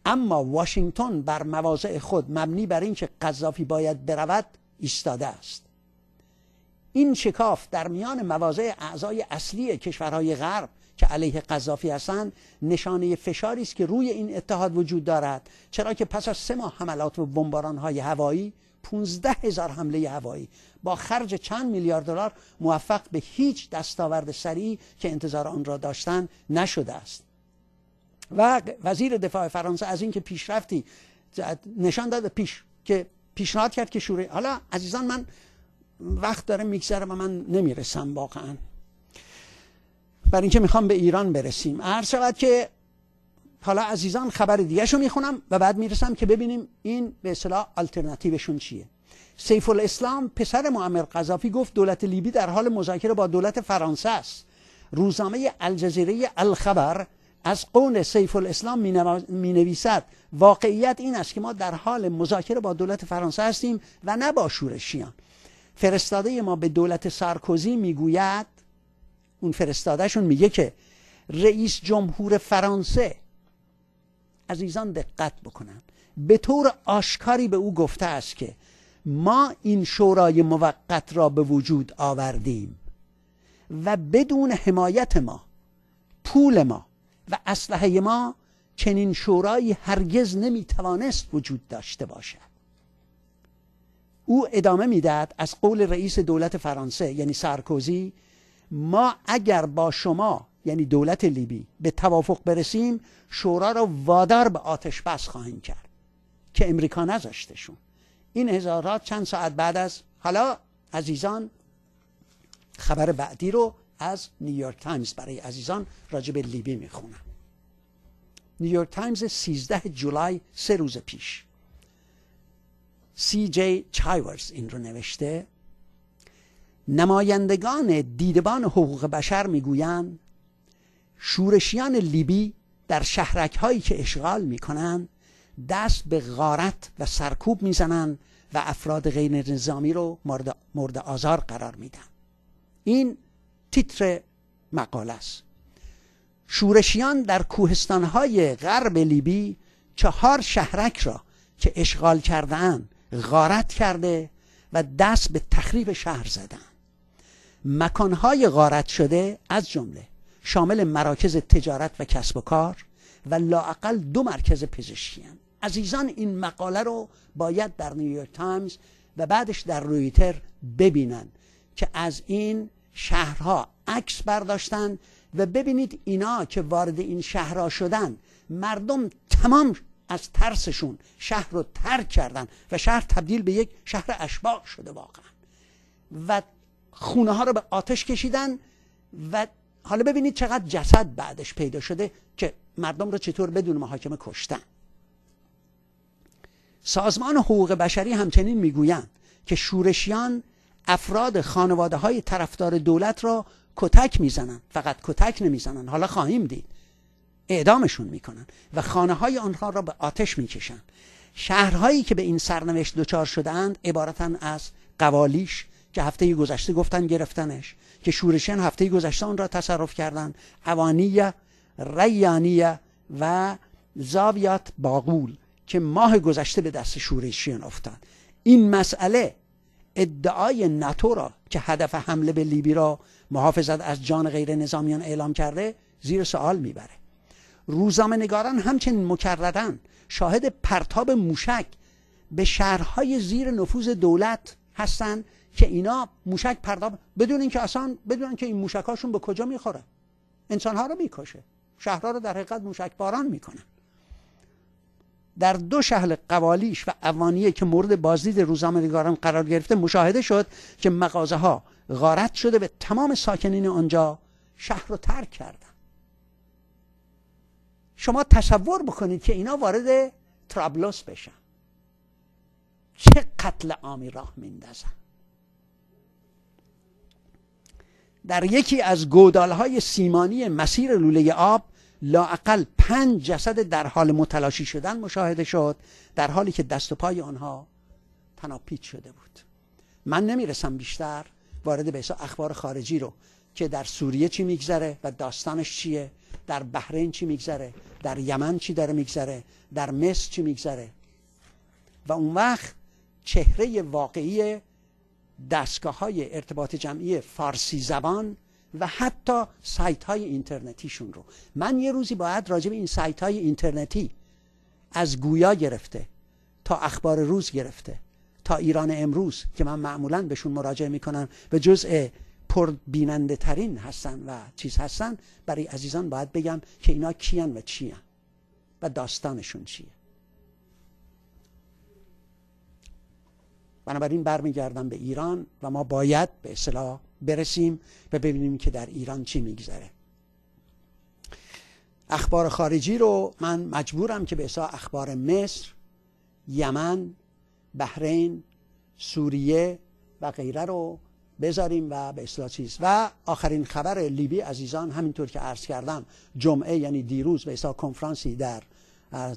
Speaker 1: اما واشنگتن بر مواضع خود مبنی بر اینکه قذافی باید برود ایستاده است این شکاف در میان مواضع اعضای اصلی کشورهای غرب که علیه قذافی هستند نشانه فشاری است که روی این اتحاد وجود دارد چرا که پس از سه ماه حملات و های هوایی 15 هزار حمله هوایی با خرج چند میلیارد دلار موفق به هیچ دستاورد سریعی که انتظار آن را داشتند نشده است و وزیر دفاع فرانسه از اینکه پیشرفتی نشان داده پیش که پیشنهاد کرد که شوره حالا عزیزان من وقت داره میگذره و من نمیرسم واقعا برای اینکه میخوام به ایران برسیم عرض که حالا عزیزان خبر دیگه شو میخونم و بعد میرسم که ببینیم این به اصطلاح آلترناتیوشون چیه سیف الاسلام پسر معمر قذافی گفت دولت لیبی در حال مذاکره با دولت فرانسه است روزنامه الجزیره الخبر از قول سیف الاسلام می نویسد واقعیت این است که ما در حال مذاکره با دولت فرانسه هستیم و نه با شورشیان فرستاده ما به دولت سارکوزی میگوید اون فرستادهشون میگه که رئیس جمهور فرانسه عزیزان دقت بکنم. به طور آشکاری به او گفته است که ما این شورای موقت را به وجود آوردیم و بدون حمایت ما پول ما و اسلحه ما چنین شورایی هرگز نمیتوانست وجود داشته باشد او ادامه میدهد از قول رئیس دولت فرانسه یعنی سرکوزی ما اگر با شما یعنی دولت لیبی به توافق برسیم شورا را وادار به آتش بس خواهیم کرد که امریکا نذاشتشون این هزارات چند ساعت بعد از حالا عزیزان خبر بعدی رو از نیویورک تایمز برای عزیزان راجب لیبی میخونم نیویورک تایمز 13 جولای سه روز پیش سی جی چایورز این رو نوشته نمایندگان دیدبان حقوق بشر میگویند شورشیان لیبی در شهرک هایی که اشغال می کنند دست به غارت و سرکوب میزنند و افراد غیر نظامی رو مورد, آزار قرار دن این تیتر مقاله است شورشیان در کوهستان های غرب لیبی چهار شهرک را که اشغال کردن غارت کرده و دست به تخریب شهر زدن های غارت شده از جمله شامل مراکز تجارت و کسب و کار و لاقل دو مرکز پزشکی هم. عزیزان این مقاله رو باید در نیویورک تایمز و بعدش در رویتر ببینن که از این شهرها عکس برداشتن و ببینید اینا که وارد این شهرها شدن مردم تمام از ترسشون شهر رو ترک کردن و شهر تبدیل به یک شهر اشباق شده واقعا و خونه ها رو به آتش کشیدن و حالا ببینید چقدر جسد بعدش پیدا شده که مردم رو چطور بدون محاکمه کشتن سازمان حقوق بشری همچنین میگویند که شورشیان افراد خانواده های طرفدار دولت را کتک میزنن فقط کتک نمیزنند حالا خواهیم دید اعدامشون میکنن و خانه های آنها را به آتش میکشن شهرهایی که به این سرنوشت دچار شدند عبارتن از قوالیش که هفته گذشته گفتن گرفتنش که شورشیان هفته گذشته آن را تصرف کردند اوانیه ریانیه و زاویات باغول که ماه گذشته به دست شورشیان افتاد این مسئله ادعای ناتو را که هدف حمله به لیبی را محافظت از جان غیر نظامیان اعلام کرده زیر سوال میبره روزنامه نگاران همچنین مکررن شاهد پرتاب موشک به شهرهای زیر نفوذ دولت هستند که اینا موشک پرداب بدون اینکه اصلا بدونن که این موشکاشون به کجا میخوره انسانها رو میکشه شهرها رو در حقیقت موشک باران میکنن در دو شهر قوالیش و اوانیه که مورد بازدید روزنامه‌نگاران قرار گرفته مشاهده شد که مغازه ها غارت شده به تمام ساکنین آنجا شهر رو ترک کردن شما تصور بکنید که اینا وارد ترابلوس بشن چه قتل عامی راه میندازن در یکی از گودالهای سیمانی مسیر لوله آب لاقل پنج جسد در حال متلاشی شدن مشاهده شد در حالی که دست و پای آنها تناپید شده بود من نمیرسم بیشتر وارد به اخبار خارجی رو که در سوریه چی میگذره و داستانش چیه در بحرین چی میگذره در یمن چی داره میگذره در مصر چی میگذره و اون وقت چهره واقعی دستگاه های ارتباط جمعی فارسی زبان و حتی سایت های اینترنتیشون رو من یه روزی باید راجع به این سایت های اینترنتی از گویا گرفته تا اخبار روز گرفته تا ایران امروز که من معمولا بهشون مراجعه میکنم و جزء پر بیننده ترین هستن و چیز هستن برای عزیزان باید بگم که اینا کیان و چیان و داستانشون چیه بنابراین برمیگردم به ایران و ما باید به اصلاح برسیم و ببینیم که در ایران چی میگذره اخبار خارجی رو من مجبورم که به اصلاح اخبار مصر یمن بحرین سوریه و غیره رو بذاریم و به اصلاح چیز و آخرین خبر لیبی عزیزان همینطور که عرض کردم جمعه یعنی دیروز به اصلاح کنفرانسی در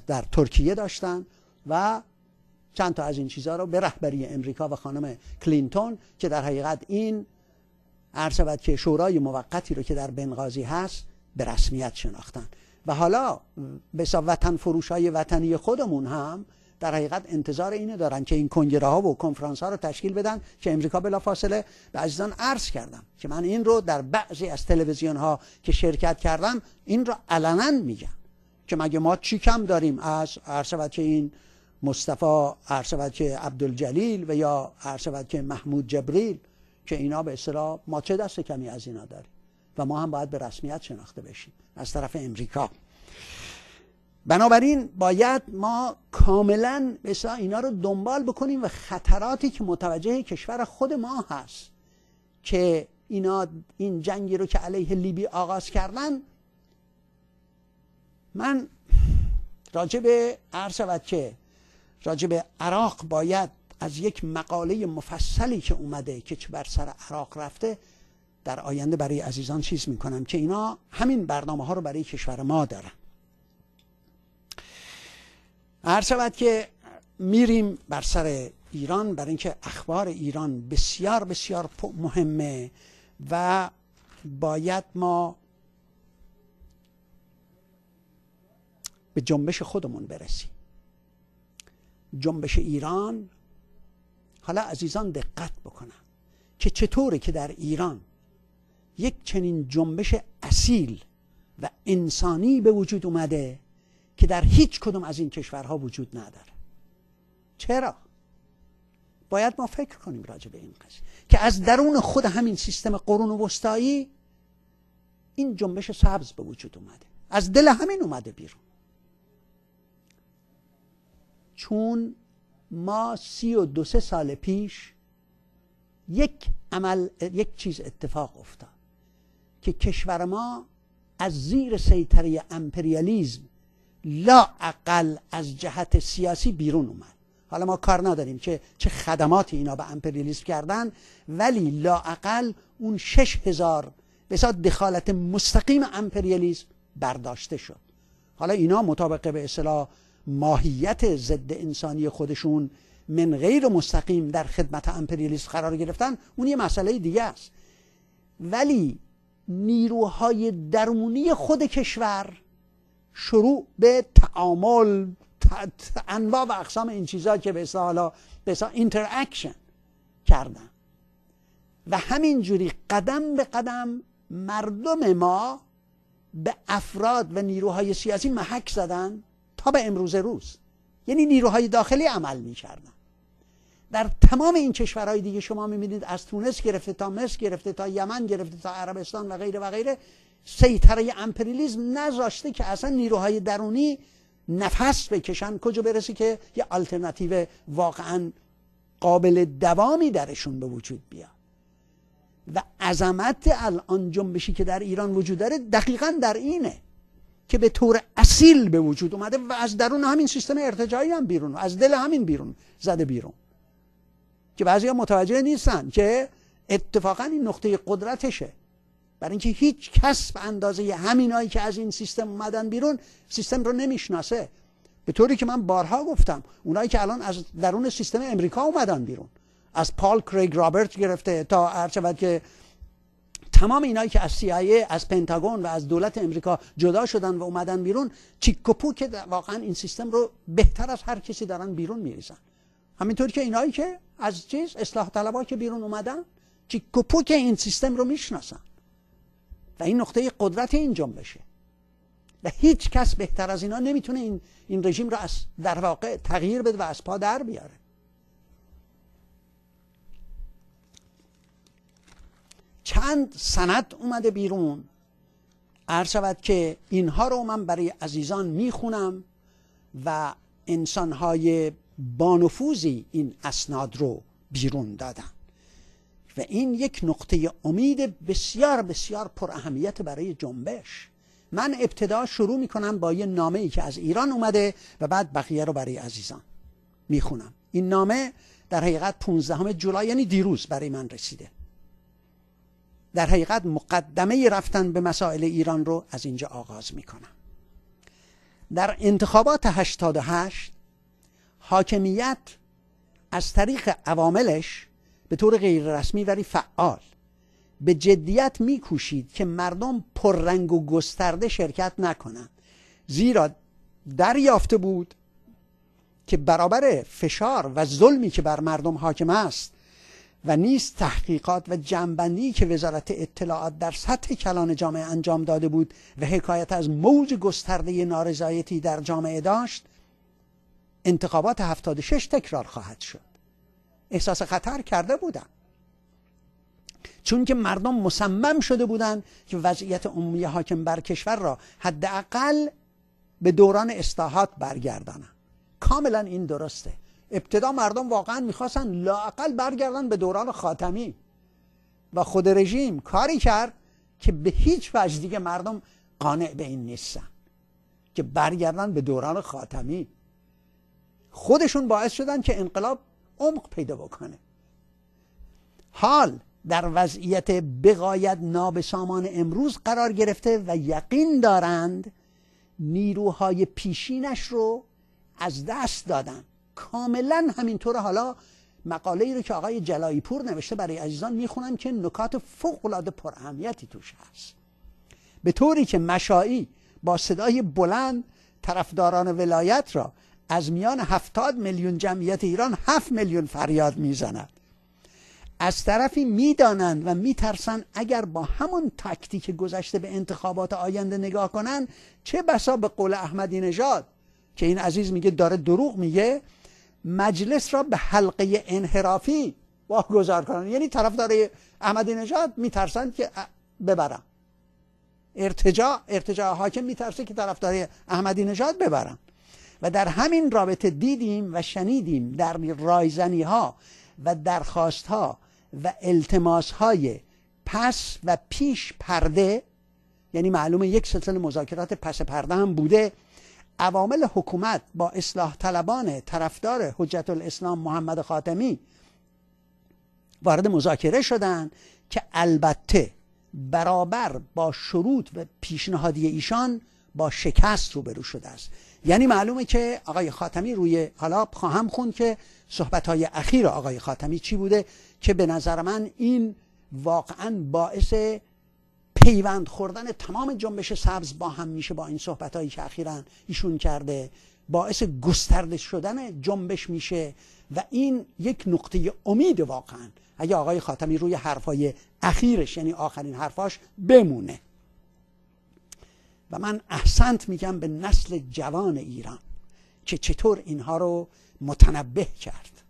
Speaker 1: در ترکیه داشتن و چند تا از این چیزها رو به رهبری امریکا و خانم کلینتون که در حقیقت این عرض که شورای موقتی رو که در بنغازی هست به رسمیت شناختن و حالا به وطن فروش های وطنی خودمون هم در حقیقت انتظار اینه دارن که این کنگره ها و کنفرانس ها رو تشکیل بدن که امریکا بلا فاصله به عزیزان عرض کردم که من این رو در بعضی از تلویزیون ها که شرکت کردم این رو علنا میگم که مگه ما چی کم داریم از که این مصطفی عرشبت که عبدالجلیل و یا عرشبت که محمود جبریل که اینا به اصطلاح ما چه دست کمی از اینا داریم و ما هم باید به رسمیت شناخته بشیم از طرف امریکا بنابراین باید ما کاملا مثلا اینا رو دنبال بکنیم و خطراتی که متوجه کشور خود ما هست که اینا این جنگی رو که علیه لیبی آغاز کردن من راجع به عرض که راجب عراق باید از یک مقاله مفصلی که اومده که بر سر عراق رفته در آینده برای عزیزان چیز میکنم که اینا همین برنامه ها رو برای کشور ما دارن هر شود که میریم بر سر ایران برای اینکه اخبار ایران بسیار بسیار مهمه و باید ما به جنبش خودمون برسیم جنبش ایران حالا عزیزان دقت بکنم که چطوره که در ایران یک چنین جنبش اصیل و انسانی به وجود اومده که در هیچ کدوم از این کشورها وجود نداره چرا؟ باید ما فکر کنیم راجع به این قضیه که از درون خود همین سیستم قرون و وسطایی این جنبش سبز به وجود اومده از دل همین اومده بیرون چون ما سی و دو سه سال پیش یک عمل یک چیز اتفاق افتاد که کشور ما از زیر سیطره امپریالیزم لا اقل از جهت سیاسی بیرون اومد حالا ما کار نداریم که چه خدماتی اینا به امپریالیسم کردن ولی لا اقل اون شش هزار به دخالت مستقیم امپریالیسم برداشته شد حالا اینا مطابق به اصطلاح ماهیت ضد انسانی خودشون من غیر مستقیم در خدمت امپریالیست قرار گرفتن اون یه مسئله دیگه است ولی نیروهای درونی خود کشور شروع به تعامل انواع و اقسام این چیزا که به حالا به اینتراکشن کردن و همینجوری قدم به قدم مردم ما به افراد و نیروهای سیاسی محک زدن تا به امروز روز یعنی نیروهای داخلی عمل میکردن در تمام این کشورهای دیگه شما میبینید از تونس گرفته تا مصر گرفته تا یمن گرفته تا عربستان و غیره و غیره سیطره امپریلیزم نذاشته که اصلا نیروهای درونی نفس بکشن کجا برسه که یه آلترناتیو واقعا قابل دوامی درشون به وجود بیاد و عظمت الان جنبشی که در ایران وجود داره دقیقا در اینه که به طور اصیل به وجود اومده و از درون همین سیستم ارتجاعی هم بیرون از دل همین بیرون زده بیرون که بعضی متوجه نیستن که اتفاقا این نقطه قدرتشه برای اینکه هیچ کس به اندازه همینایی که از این سیستم اومدن بیرون سیستم رو نمیشناسه به طوری که من بارها گفتم اونایی که الان از درون سیستم امریکا اومدن بیرون از پال کریگ رابرت گرفته تا هر که تمام اینایی که از CIA از پنتاگون و از دولت امریکا جدا شدن و اومدن بیرون چیکوپو که واقعا این سیستم رو بهتر از هر کسی دارن بیرون میریزن همینطور که اینایی که از چیز اصلاح ها که بیرون اومدن چیکوپو که این سیستم رو میشناسن و این نقطه قدرت این جنبشه و هیچ کس بهتر از اینا نمیتونه این, این رژیم رو از در واقع تغییر بده و از پا در بیاره چند سند اومده بیرون عرض شود که اینها رو من برای عزیزان میخونم و انسانهای بانفوزی این اسناد رو بیرون دادن و این یک نقطه امید بسیار بسیار پر اهمیت برای جنبش من ابتدا شروع میکنم با یه نامه ای که از ایران اومده و بعد بقیه رو برای عزیزان میخونم این نامه در حقیقت 15 جولای یعنی دیروز برای من رسیده در حقیقت مقدمه رفتن به مسائل ایران رو از اینجا آغاز میکنم در انتخابات 88 حاکمیت از طریق عواملش به طور غیررسمی ولی فعال به جدیت میکوشید که مردم پررنگ و گسترده شرکت نکنند زیرا دریافته بود که برابر فشار و ظلمی که بر مردم حاکم است و نیز تحقیقات و جنبندی که وزارت اطلاعات در سطح کلان جامعه انجام داده بود و حکایت از موج گسترده نارضایتی در جامعه داشت انتخابات 76 تکرار خواهد شد احساس خطر کرده بودم چون که مردم مصمم شده بودند که وضعیت عمومی حاکم بر کشور را حداقل به دوران اصلاحات برگردانند کاملا این درسته ابتدا مردم واقعا میخواستن لاقل برگردن به دوران خاتمی و خود رژیم کاری کرد که به هیچ وجه دیگه مردم قانع به این نیستن که برگردن به دوران خاتمی خودشون باعث شدن که انقلاب عمق پیدا بکنه حال در وضعیت بقایت سامان امروز قرار گرفته و یقین دارند نیروهای پیشینش رو از دست دادن کاملا همینطور حالا مقاله ای رو که آقای جلایی پور نوشته برای عزیزان میخونم که نکات فوق العاده پر اهمیتی توش هست به طوری که مشایی با صدای بلند طرفداران ولایت را از میان هفتاد میلیون جمعیت ایران هفت میلیون فریاد میزند از طرفی میدانند و میترسند اگر با همون تکتیک گذشته به انتخابات آینده نگاه کنند چه بسا به قول احمدی نژاد که این عزیز میگه داره دروغ میگه مجلس را به حلقه انحرافی واگذار کنن یعنی طرفدار احمدی نژاد میترسند که ببرن ارتجاع ارتجاع حاکم میترسه که داره احمدی نژاد ببرم و در همین رابطه دیدیم و شنیدیم در رایزنی ها و درخواست ها و التماس های پس و پیش پرده یعنی معلومه یک سلسله مذاکرات پس پرده هم بوده عوامل حکومت با اصلاح طلبان طرفدار حجت الاسلام محمد خاتمی وارد مذاکره شدند که البته برابر با شروط و پیشنهادی ایشان با شکست روبرو شده است یعنی معلومه که آقای خاتمی روی حالا خواهم خوند که صحبت‌های اخیر آقای خاتمی چی بوده که به نظر من این واقعا باعث پیوند خوردن تمام جنبش سبز با هم میشه با این صحبت هایی که اخیرا ایشون کرده باعث گسترده شدن جنبش میشه و این یک نقطه امید واقعا اگه آقای خاتمی روی حرفای اخیرش یعنی آخرین حرفاش بمونه و من احسنت میگم به نسل جوان ایران که چطور اینها رو متنبه کرد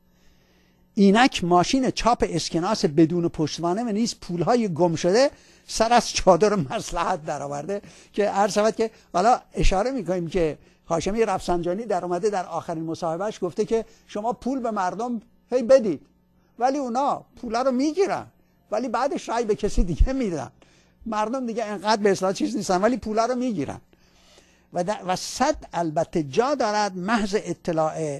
Speaker 1: اینک ماشین چاپ اسکناس بدون پشتوانه و نیز پولهای گم شده سر از چادر مسلحت درآورده که عرض شود که حالا اشاره میکنیم که هاشمی رفسنجانی در اومده در آخرین مصاحبهش گفته که شما پول به مردم هی بدید ولی اونا پولا رو میگیرن ولی بعدش رای به کسی دیگه میدن مردم دیگه انقدر به اصلاح چیز نیستن ولی پولا رو میگیرن و, و صد البته جا دارد محض اطلاع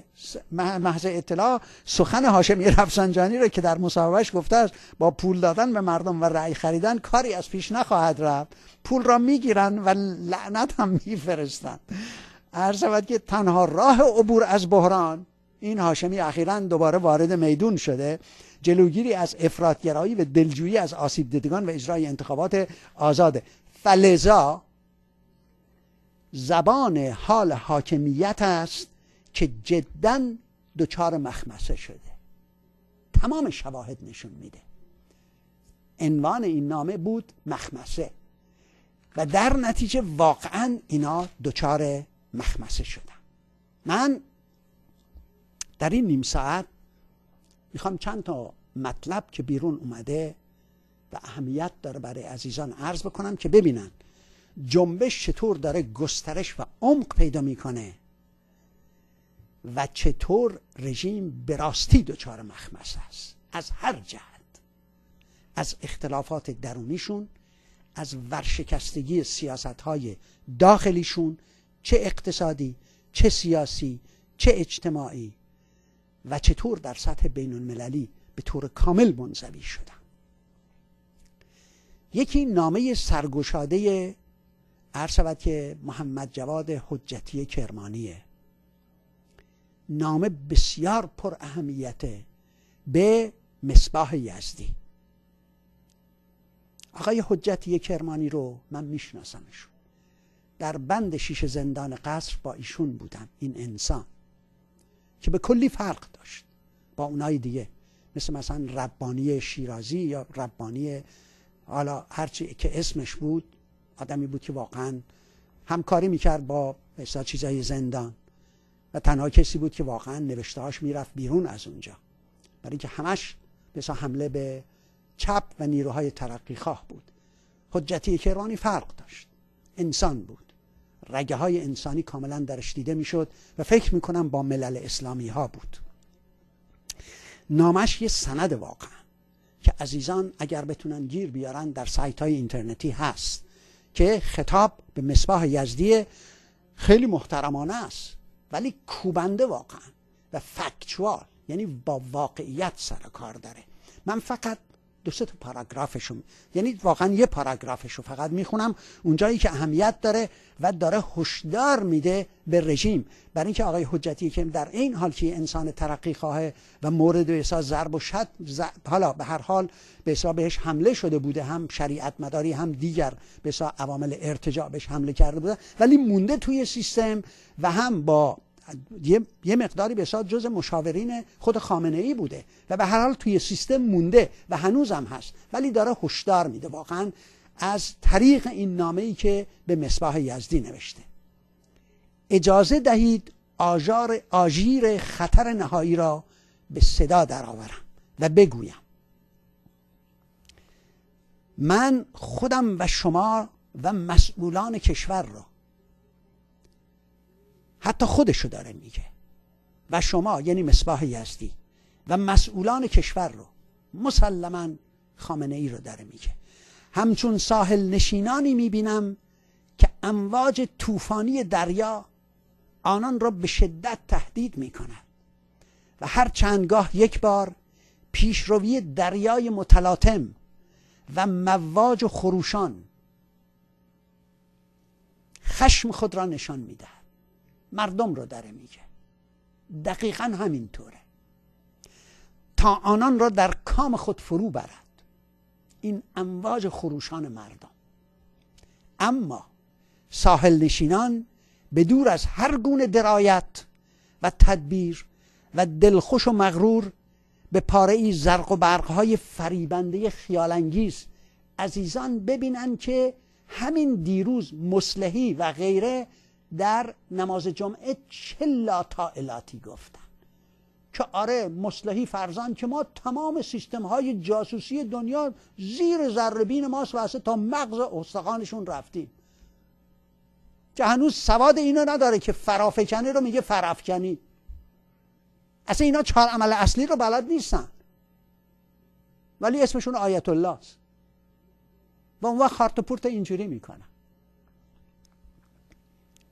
Speaker 1: محض اطلاع سخن هاشمی رفسنجانی رو که در مصاحبهش گفته است با پول دادن به مردم و رأی خریدن کاری از پیش نخواهد رفت پول را میگیرن و لعنت هم میفرستن عرض شود که تنها راه عبور از بحران این هاشمی اخیرا دوباره وارد میدون شده جلوگیری از افراطگرایی و دلجویی از آسیب دیدگان و اجرای انتخابات آزاده فلزا زبان حال حاکمیت است که جدا دچار مخمسه شده تمام شواهد نشون میده عنوان این نامه بود مخمسه و در نتیجه واقعا اینا دچار مخمسه شدن من در این نیم ساعت میخوام چند تا مطلب که بیرون اومده و اهمیت داره برای عزیزان عرض بکنم که ببینن جنبش چطور داره گسترش و عمق پیدا میکنه و چطور رژیم به راستی دچار مخمس است از هر جهت از اختلافات درونیشون از ورشکستگی سیاست های داخلیشون چه اقتصادی چه سیاسی چه اجتماعی و چطور در سطح بین المللی به طور کامل منزوی شدن یکی نامه سرگشاده عرض شود که محمد جواد حجتی کرمانیه نامه بسیار پر اهمیته به مصباح یزدی آقای حجتی کرمانی رو من میشناسمشون در بند شیش زندان قصر با ایشون بودم این انسان که به کلی فرق داشت با اونای دیگه مثل مثلا ربانی شیرازی یا ربانی حالا هرچی که اسمش بود آدمی بود که واقعا همکاری میکرد با بسیار چیزای زندان و تنها کسی بود که واقعا نوشتهاش میرفت بیرون از اونجا برای اینکه همش بسیار حمله به چپ و نیروهای ترقیخواه بود حجتی کرانی فرق داشت انسان بود رگه های انسانی کاملا درش دیده میشد و فکر میکنم با ملل اسلامی ها بود نامش یه سند واقعا که عزیزان اگر بتونن گیر بیارن در سایت های اینترنتی هست که خطاب به مصباح یزدی خیلی محترمانه است ولی کوبنده واقعا و فکتوال یعنی با واقعیت سر کار داره من فقط دو سه تا یعنی واقعا یه پاراگرافشو فقط میخونم اونجایی که اهمیت داره و داره هشدار میده به رژیم برای اینکه آقای حجتی که در این حال که انسان ترقی خواهه و مورد و ضرب و شد حالا به هر حال به حساب حمله شده بوده هم شریعت مداری هم دیگر به حساب عوامل ارتجاع حمله کرده بوده ولی مونده توی سیستم و هم با یه،, مقداری به جز مشاورین خود خامنه ای بوده و به هر حال توی سیستم مونده و هنوزم هست ولی داره هشدار میده واقعا از طریق این نامه ای که به مصباح یزدی نوشته اجازه دهید آجار آژیر خطر نهایی را به صدا درآورم و بگویم من خودم و شما و مسئولان کشور را حتی خودشو داره میگه و شما یعنی مصباح یزدی و مسئولان کشور رو مسلما خامنه ای رو داره میگه همچون ساحل نشینانی میبینم که امواج طوفانی دریا آنان را به شدت تهدید میکنند و هر چندگاه یک بار پیشروی دریای متلاطم و مواج و خروشان خشم خود را نشان میدهد مردم رو داره میگه دقیقا همینطوره تا آنان را در کام خود فرو برد این امواج خروشان مردم اما ساحل نشینان به دور از هر گونه درایت و تدبیر و دلخوش و مغرور به پاره ای زرق و برقهای فریبنده خیالانگیز عزیزان ببینن که همین دیروز مسلحی و غیره در نماز جمعه چلا تا الاتی گفتن که آره مصلحی فرزان که ما تمام سیستم های جاسوسی دنیا زیر بین ماست واسه تا مغز استقانشون رفتیم که هنوز سواد اینو نداره که فرافکنی رو میگه فرافکنی اصلا اینا چهار عمل اصلی رو بلد نیستن ولی اسمشون آیت الله است و اون وقت خارت اینجوری میکنن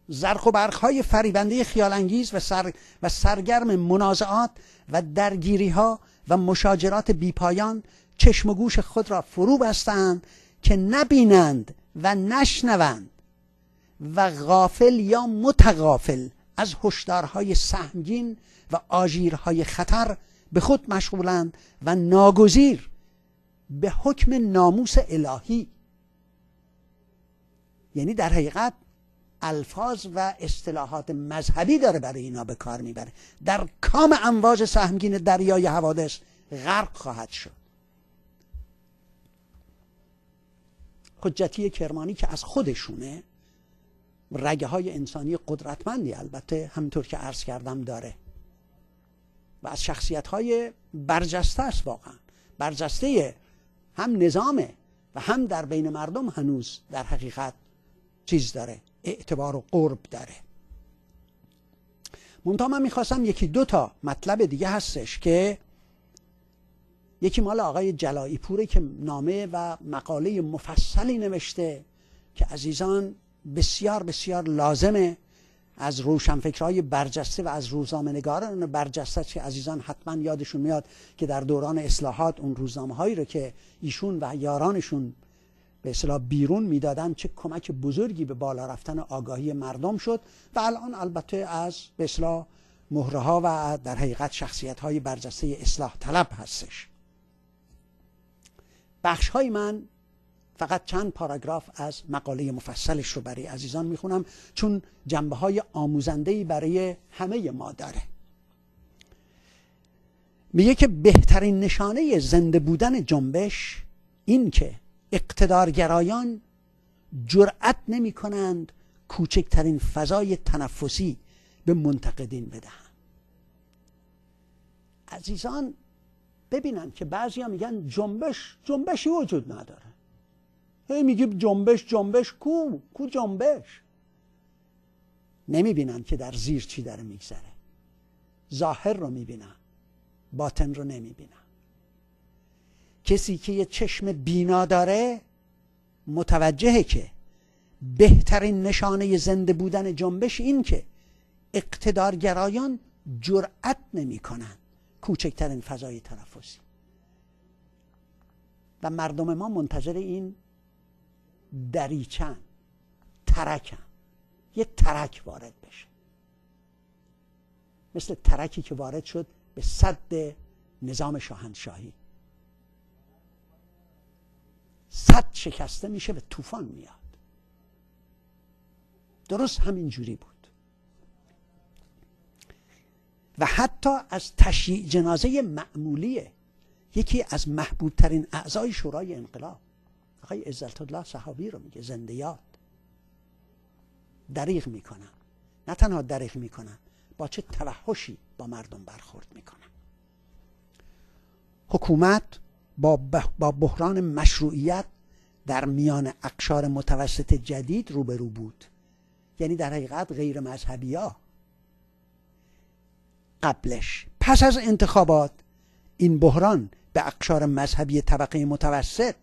Speaker 1: زرق و های فریبنده خیالانگیز و, سر و سرگرم منازعات و درگیری ها و مشاجرات بیپایان چشم و گوش خود را فرو بستند که نبینند و نشنوند و غافل یا متغافل از هشدارهای سهمگین و آژیرهای خطر به خود مشغولند و ناگزیر به حکم ناموس الهی یعنی در حقیقت الفاظ و اصطلاحات مذهبی داره برای اینا به کار میبره در کام امواج سهمگین دریای حوادث غرق خواهد شد حجتی کرمانی که از خودشونه رگه های انسانی قدرتمندی البته همینطور که عرض کردم داره و از شخصیت های برجسته است واقعا برجسته هم نظامه و هم در بین مردم هنوز در حقیقت چیز داره اعتبار و قرب داره منتها من میخواستم یکی دو تا مطلب دیگه هستش که یکی مال آقای جلایی پوره که نامه و مقاله مفصلی نوشته که عزیزان بسیار بسیار لازمه از روشنفکرهای برجسته و از روزنامه‌نگاران برجسته که عزیزان حتما یادشون میاد که در دوران اصلاحات اون روزنامه هایی رو که ایشون و یارانشون به اصلا بیرون میدادن چه کمک بزرگی به بالا رفتن آگاهی مردم شد و الان البته از به اصلا مهره ها و در حقیقت شخصیت های برجسته اصلاح طلب هستش بخش های من فقط چند پاراگراف از مقاله مفصلش رو برای عزیزان میخونم چون جنبه های ای برای همه ما داره میگه که بهترین نشانه زنده بودن جنبش این که اقتدارگرایان جرأت نمی کنند کوچکترین فضای تنفسی به منتقدین بدهند عزیزان ببینن که بعضی ها میگن جنبش جنبشی وجود نداره هی میگی جنبش جنبش کو کو جنبش نمیبینن که در زیر چی داره میگذره ظاهر رو میبینن باطن رو نمیبینن کسی که یه چشم بینا داره متوجهه که بهترین نشانه زنده بودن جنبش این که اقتدارگرایان جرأت نمیکنن کوچکترین فضای تنفسی و مردم ما منتظر این دریچن ترکن یه ترک وارد بشه مثل ترکی که وارد شد به صد نظام شاهنشاهی صد شکسته میشه به طوفان میاد درست همین جوری بود و حتی از تشییع جنازه معمولیه یکی از محبوب ترین اعضای شورای انقلاب آقای عزت الله صحابی رو میگه زنده یاد دریغ میکنن نه تنها دریغ میکنن با چه توحشی با مردم برخورد میکنن حکومت با, با بحران مشروعیت در میان اقشار متوسط جدید روبرو بود یعنی در حقیقت غیر مذهبی ها قبلش پس از انتخابات این بحران به اقشار مذهبی طبقه متوسط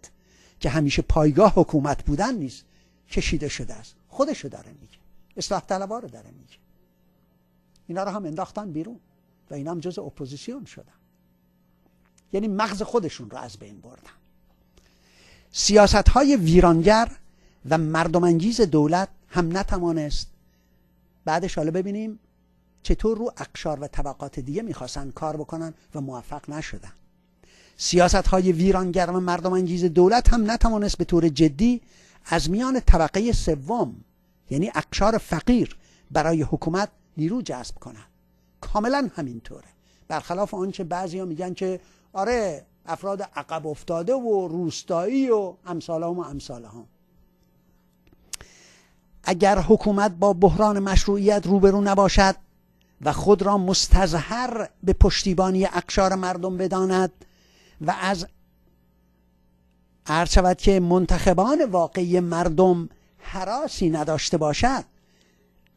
Speaker 1: که همیشه پایگاه حکومت بودن نیست کشیده شده است خودشو داره میگه اصلاح طلبا رو داره میگه اینا رو هم انداختن بیرون و اینا هم جز اپوزیسیون شدن یعنی مغز خودشون رو از بین بردن سیاست های ویرانگر و مردمانگیز دولت هم نتوانست بعدش حالا ببینیم چطور رو اقشار و طبقات دیگه میخواستن کار بکنن و موفق نشدن سیاست های ویرانگر و مردم دولت هم نتوانست به طور جدی از میان طبقه سوم یعنی اقشار فقیر برای حکومت نیرو جذب کنن. کاملا همینطوره برخلاف آنچه ها میگن که آره افراد عقب افتاده و روستایی و هم و هم اگر حکومت با بحران مشروعیت روبرو نباشد و خود را مستظهر به پشتیبانی اقشار مردم بداند و از عرض شود که منتخبان واقعی مردم حراسی نداشته باشد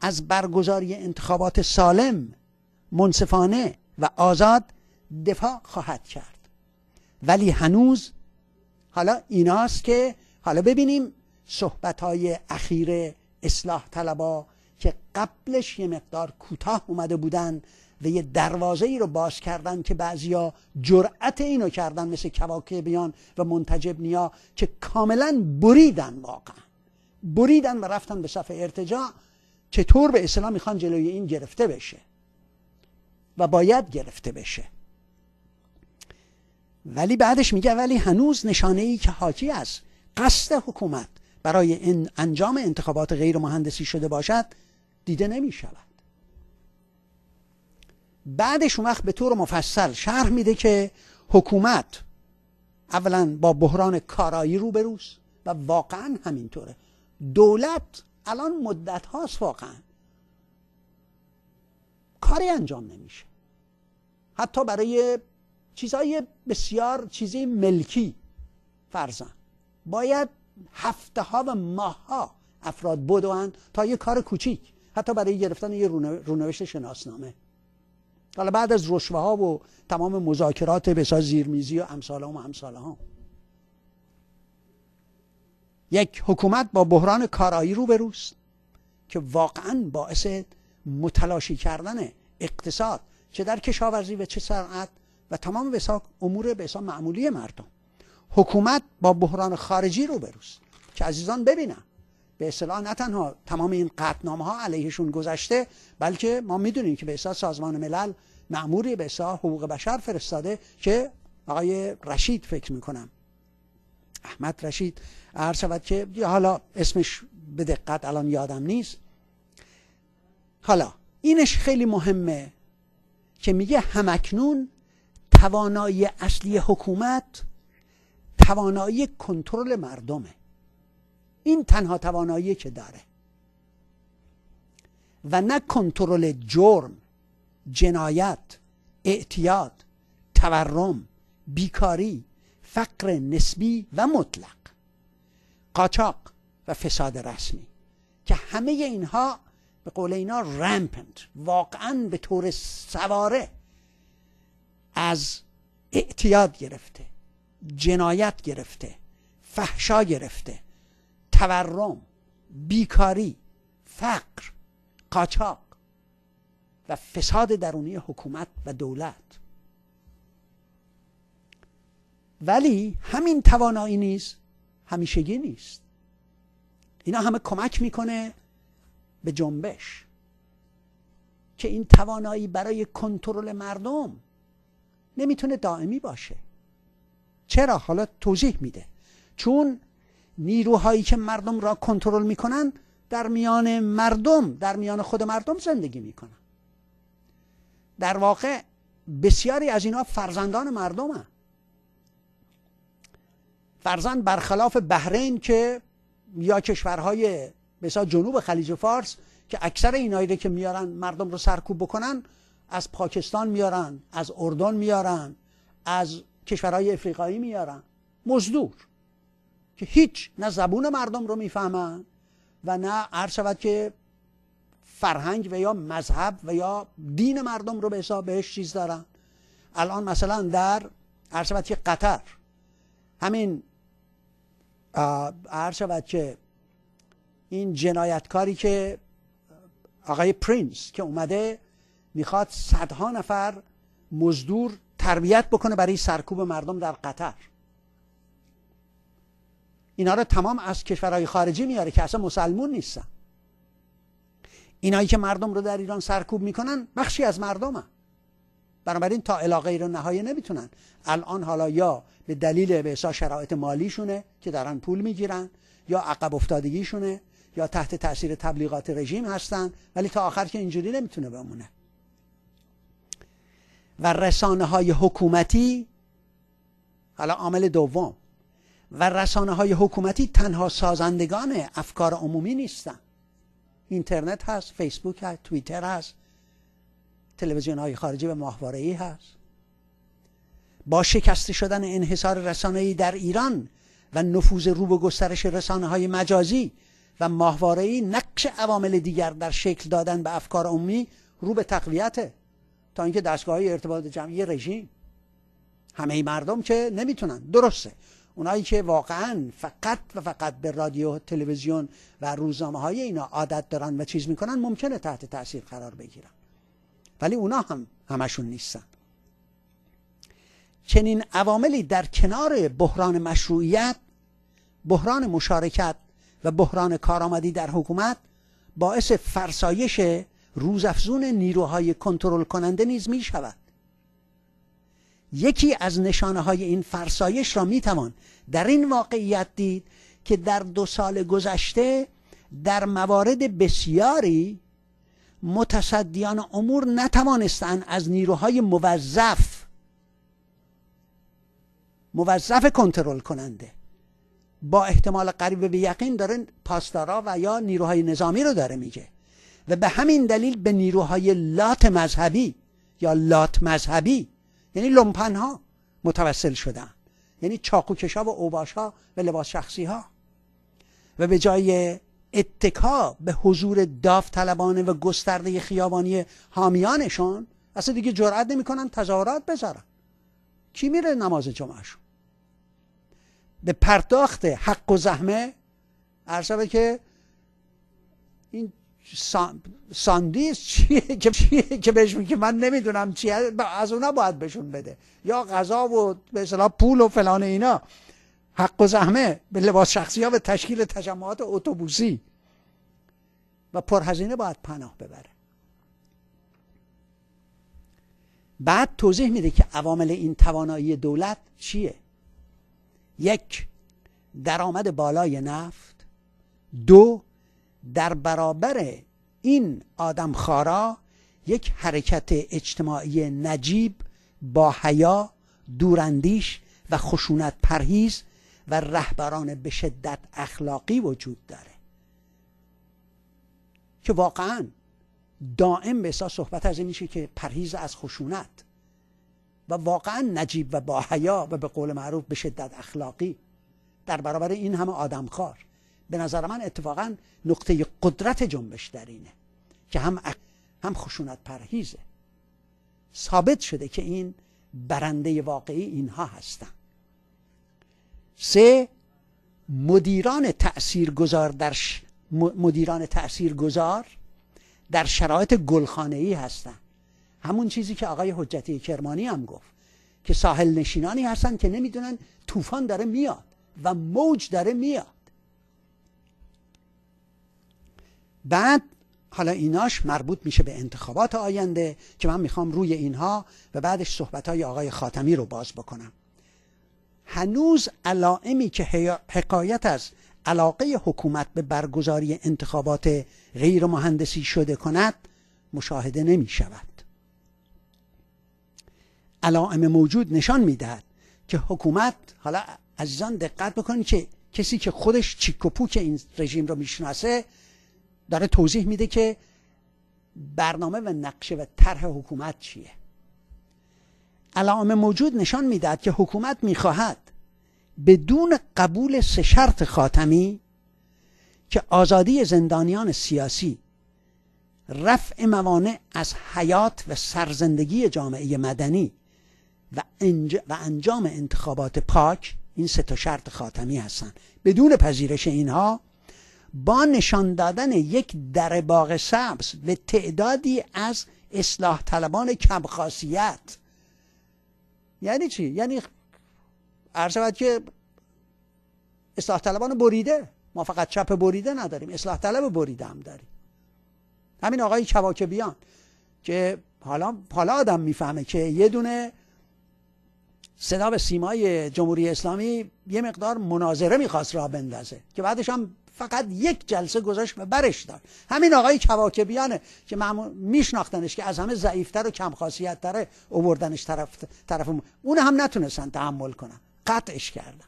Speaker 1: از برگزاری انتخابات سالم منصفانه و آزاد دفاع خواهد کرد ولی هنوز حالا ایناست که حالا ببینیم صحبت های اخیر اصلاح طلبا که قبلش یه مقدار کوتاه اومده بودن و یه دروازه ای رو باز کردن که بعضیا جرأت اینو کردن مثل بیان و منتجب نیا که کاملا بریدن واقعا بریدن و رفتن به صفحه ارتجاع چطور به اسلام میخوان جلوی این گرفته بشه و باید گرفته بشه ولی بعدش میگه ولی هنوز نشانه ای که حاکی از قصد حکومت برای انجام انتخابات غیر مهندسی شده باشد دیده نمی شود بعدش اون وقت به طور مفصل شرح میده که حکومت اولا با بحران کارایی روبروست و واقعا همینطوره دولت الان مدت هاست واقعا کاری انجام نمیشه حتی برای چیزهای بسیار چیزی ملکی فرزن باید هفته ها و ماه ها افراد بدوند تا یه کار کوچیک حتی برای گرفتن یه رونوشت شناسنامه حالا بعد از رشوه ها و تمام مذاکرات بسا زیرمیزی و امثال و امثال ها یک حکومت با بحران کارایی روبروست که واقعا باعث متلاشی کردن اقتصاد چه در کشاورزی و چه سرعت و تمام وساق امور به معمولی مردم حکومت با بحران خارجی رو بروز که عزیزان ببینم به اصطلاح نه تنها تمام این قطنامه ها علیهشون گذشته بلکه ما میدونیم که به سازمان ملل معموری به حقوق بشر فرستاده که آقای رشید فکر میکنم احمد رشید هر شود که حالا اسمش به دقت الان یادم نیست حالا اینش خیلی مهمه که میگه همکنون توانایی اصلی حکومت توانایی کنترل مردمه این تنها توانایی که داره و نه کنترل جرم جنایت اعتیاد تورم بیکاری فقر نسبی و مطلق قاچاق و فساد رسمی که همه اینها به قول اینا رمپنت واقعا به طور سواره از اعتیاد گرفته جنایت گرفته فحشا گرفته تورم بیکاری فقر قاچاق و فساد درونی حکومت و دولت ولی همین توانایی نیست همیشگی نیست اینا همه کمک میکنه به جنبش که این توانایی برای کنترل مردم نمیتونه دائمی باشه چرا حالا توضیح میده چون نیروهایی که مردم را کنترل میکنن در میان مردم در میان خود مردم زندگی میکنن در واقع بسیاری از اینها فرزندان مردم هن. فرزند برخلاف بحرین که یا کشورهای مثلا جنوب خلیج فارس که اکثر اینایی که میارن مردم رو سرکوب بکنن از پاکستان میارن از اردن میارن از کشورهای افریقایی میارن مزدور که هیچ نه زبون مردم رو میفهمن و نه عرض شود که فرهنگ و یا مذهب و یا دین مردم رو به حساب بهش چیز دارن الان مثلا در عرض شود که قطر همین عرض شود که این جنایتکاری که آقای پرینس که اومده میخواد صدها نفر مزدور تربیت بکنه برای سرکوب مردم در قطر اینا رو تمام از کشورهای خارجی میاره که اصلا مسلمون نیستن اینایی که مردم رو در ایران سرکوب میکنن بخشی از مردم هم. بنابراین تا علاقه رو نهایی نمیتونن الان حالا یا به دلیل به شرایط مالیشونه که دارن پول میگیرن یا عقب افتادگیشونه یا تحت تاثیر تبلیغات رژیم هستن ولی تا آخر که اینجوری نمیتونه بمونه و رسانه های حکومتی حالا عامل دوم و رسانه های حکومتی تنها سازندگان افکار عمومی نیستن اینترنت هست فیسبوک هست توییتر هست تلویزیون های خارجی و محواره ای هست با شکسته شدن انحصار رسانه ای در ایران و نفوذ رو به گسترش رسانه های مجازی و ماهواره ای نقش عوامل دیگر در شکل دادن به افکار عمومی رو به تقویته تا اینکه دستگاه های ارتباط جمعی رژیم همه مردم که نمیتونن درسته اونایی که واقعا فقط و فقط به رادیو تلویزیون و روزنامه های اینا عادت دارن و چیز میکنن ممکنه تحت تاثیر قرار بگیرن ولی اونا هم همشون نیستن چنین عواملی در کنار بحران مشروعیت بحران مشارکت و بحران کارآمدی در حکومت باعث فرسایش روزافزون نیروهای کنترل کننده نیز می شود یکی از نشانه های این فرسایش را می توان در این واقعیت دید که در دو سال گذشته در موارد بسیاری متصدیان امور نتوانستند از نیروهای موظف موظف کنترل کننده با احتمال قریب به یقین داره پاسدارا و یا نیروهای نظامی رو داره میگه و به همین دلیل به نیروهای لات مذهبی یا لات مذهبی یعنی ها متوسل شدن یعنی چاقوکشا و ها و لباس شخصی ها و به جای اتکا به حضور داوطلبانه و گسترده خیابانی حامیانشون اصلا دیگه جرأت نمیکنن تظاهرات بذارن کی میره نماز جمعهشون به پرداخت حق و زحمه عرض که این ساندیس چیه [LAUGHS] که که بهش میگه من نمیدونم چیه از اونا باید بهشون بده یا غذا و به اصطلاح پول و فلان اینا حق و زحمه به لباس شخصی ها به تشکیل تجمعات اتوبوسی و پرهزینه باید پناه ببره بعد توضیح میده که عوامل این توانایی دولت چیه یک درآمد بالای نفت دو در برابر این آدمخوارا یک حرکت اجتماعی نجیب با حیا دوراندیش و خشونت پرهیز و رهبران به شدت اخلاقی وجود داره که واقعا دائم به صحبت از این میشه که پرهیز از خشونت و واقعا نجیب و با حیا و به قول معروف به شدت اخلاقی در برابر این همه آدمخوار به نظر من اتفاقا نقطه قدرت جنبش در اینه که هم هم خشونت پرهیزه ثابت شده که این برنده واقعی اینها هستن سه مدیران تاثیرگذار در مدیران تاثیرگذار در شرایط گلخانه ای هستند همون چیزی که آقای حجتی کرمانی هم گفت که ساحل نشینانی هستن که نمیدونن طوفان داره میاد و موج داره میاد بعد حالا ایناش مربوط میشه به انتخابات آینده که من میخوام روی اینها و بعدش صحبتهای آقای خاتمی رو باز بکنم هنوز علائمی که حکایت از علاقه حکومت به برگزاری انتخابات غیر مهندسی شده کند مشاهده نمی شود علائم موجود نشان میدهد که حکومت حالا عزیزان دقت بکنید که کسی که خودش چیک و پوک این رژیم رو میشناسه داره توضیح میده که برنامه و نقشه و طرح حکومت چیه علائم موجود نشان میدهد که حکومت میخواهد بدون قبول سه شرط خاتمی که آزادی زندانیان سیاسی رفع موانع از حیات و سرزندگی جامعه مدنی و, و انجام انتخابات پاک این سه تا شرط خاتمی هستند بدون پذیرش اینها با نشان دادن یک در باغ سبز به تعدادی از اصلاح طلبان خاصیت یعنی چی؟ یعنی عرض که اصلاح طلبان بریده ما فقط چپ بریده نداریم اصلاح طلب بریده هم داریم همین آقای کواکبیان که حالا حالا آدم میفهمه که یه دونه صدا به سیمای جمهوری اسلامی یه مقدار مناظره میخواست راه بندازه که بعدش هم فقط یک جلسه گذاشت و برش داد همین آقای کواکبیانه که معمول میشناختنش که از همه ضعیفتر و کم اووردنش طرف طرف اون هم نتونستن تحمل کنن قطعش کردن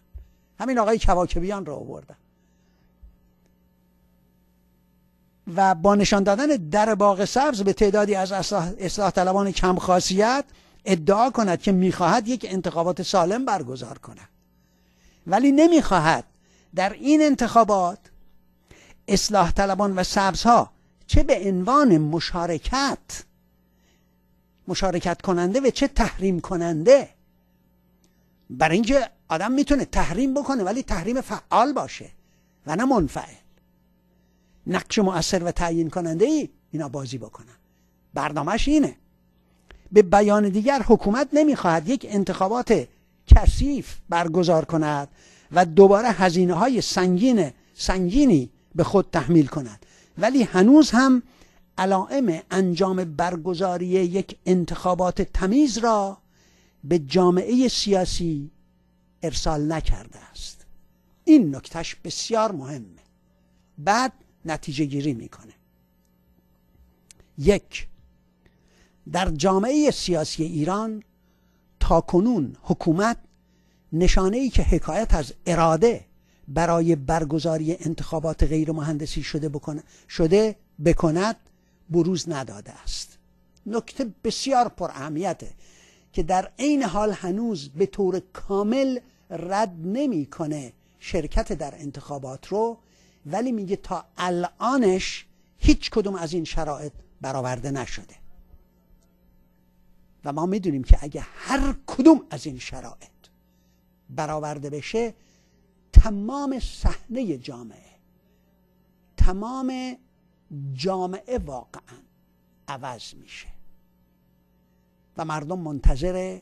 Speaker 1: همین آقای کواکبیان رو اووردن و با نشان دادن در باغ سبز به تعدادی از اصلاح, اصلاح طلبان کم ادعا کند که میخواهد یک انتخابات سالم برگزار کند ولی نمیخواهد در این انتخابات اصلاح طلبان و سبزها چه به عنوان مشارکت مشارکت کننده و چه تحریم کننده برای اینکه آدم میتونه تحریم بکنه ولی تحریم فعال باشه و نه منفعل نقش مؤثر و تعیین کننده ای اینا بازی بکنن برنامهش اینه به بیان دیگر حکومت نمیخواهد یک انتخابات کثیف برگزار کند و دوباره هزینه های سنگین سنگینی به خود تحمیل کند ولی هنوز هم علائم انجام برگزاری یک انتخابات تمیز را به جامعه سیاسی ارسال نکرده است این نکتش بسیار مهمه بعد نتیجه گیری میکنه یک در جامعه سیاسی ایران تا کنون حکومت نشانه ای که حکایت از اراده برای برگزاری انتخابات غیر مهندسی شده, بکنه شده بکند بروز نداده است نکته بسیار پر اهمیته که در عین حال هنوز به طور کامل رد نمیکنه شرکت در انتخابات رو ولی میگه تا الانش هیچ کدوم از این شرایط برآورده نشده و ما میدونیم که اگه هر کدوم از این شرایط برآورده بشه تمام صحنه جامعه تمام جامعه واقعا عوض میشه و مردم منتظر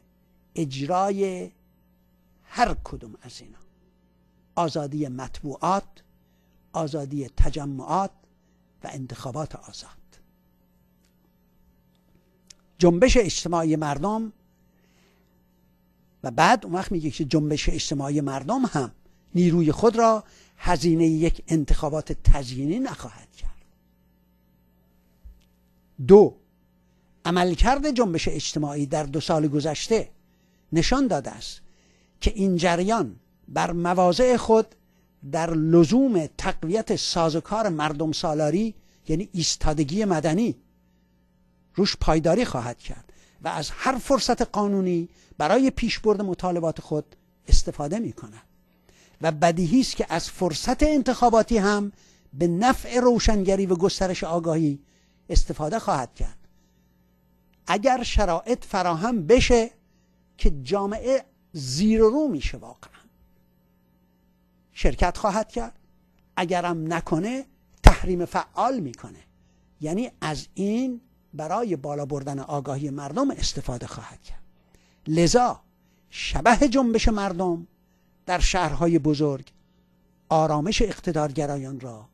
Speaker 1: اجرای هر کدوم از اینا آزادی مطبوعات آزادی تجمعات و انتخابات آزاد جنبش اجتماعی مردم و بعد اون وقت میگه که جنبش اجتماعی مردم هم نیروی خود را هزینه یک انتخابات تزیینی نخواهد کرد دو عملکرد جنبش اجتماعی در دو سال گذشته نشان داده است که این جریان بر مواضع خود در لزوم تقویت سازوکار مردم سالاری یعنی ایستادگی مدنی روش پایداری خواهد کرد و از هر فرصت قانونی برای پیشبرد مطالبات خود استفاده می کند و بدیهی است که از فرصت انتخاباتی هم به نفع روشنگری و گسترش آگاهی استفاده خواهد کرد اگر شرایط فراهم بشه که جامعه زیر رو میشه واقعا شرکت خواهد کرد اگرم نکنه تحریم فعال میکنه یعنی از این برای بالا بردن آگاهی مردم استفاده خواهد کرد لذا شبه جنبش مردم در شهرهای بزرگ آرامش اقتدارگرایان را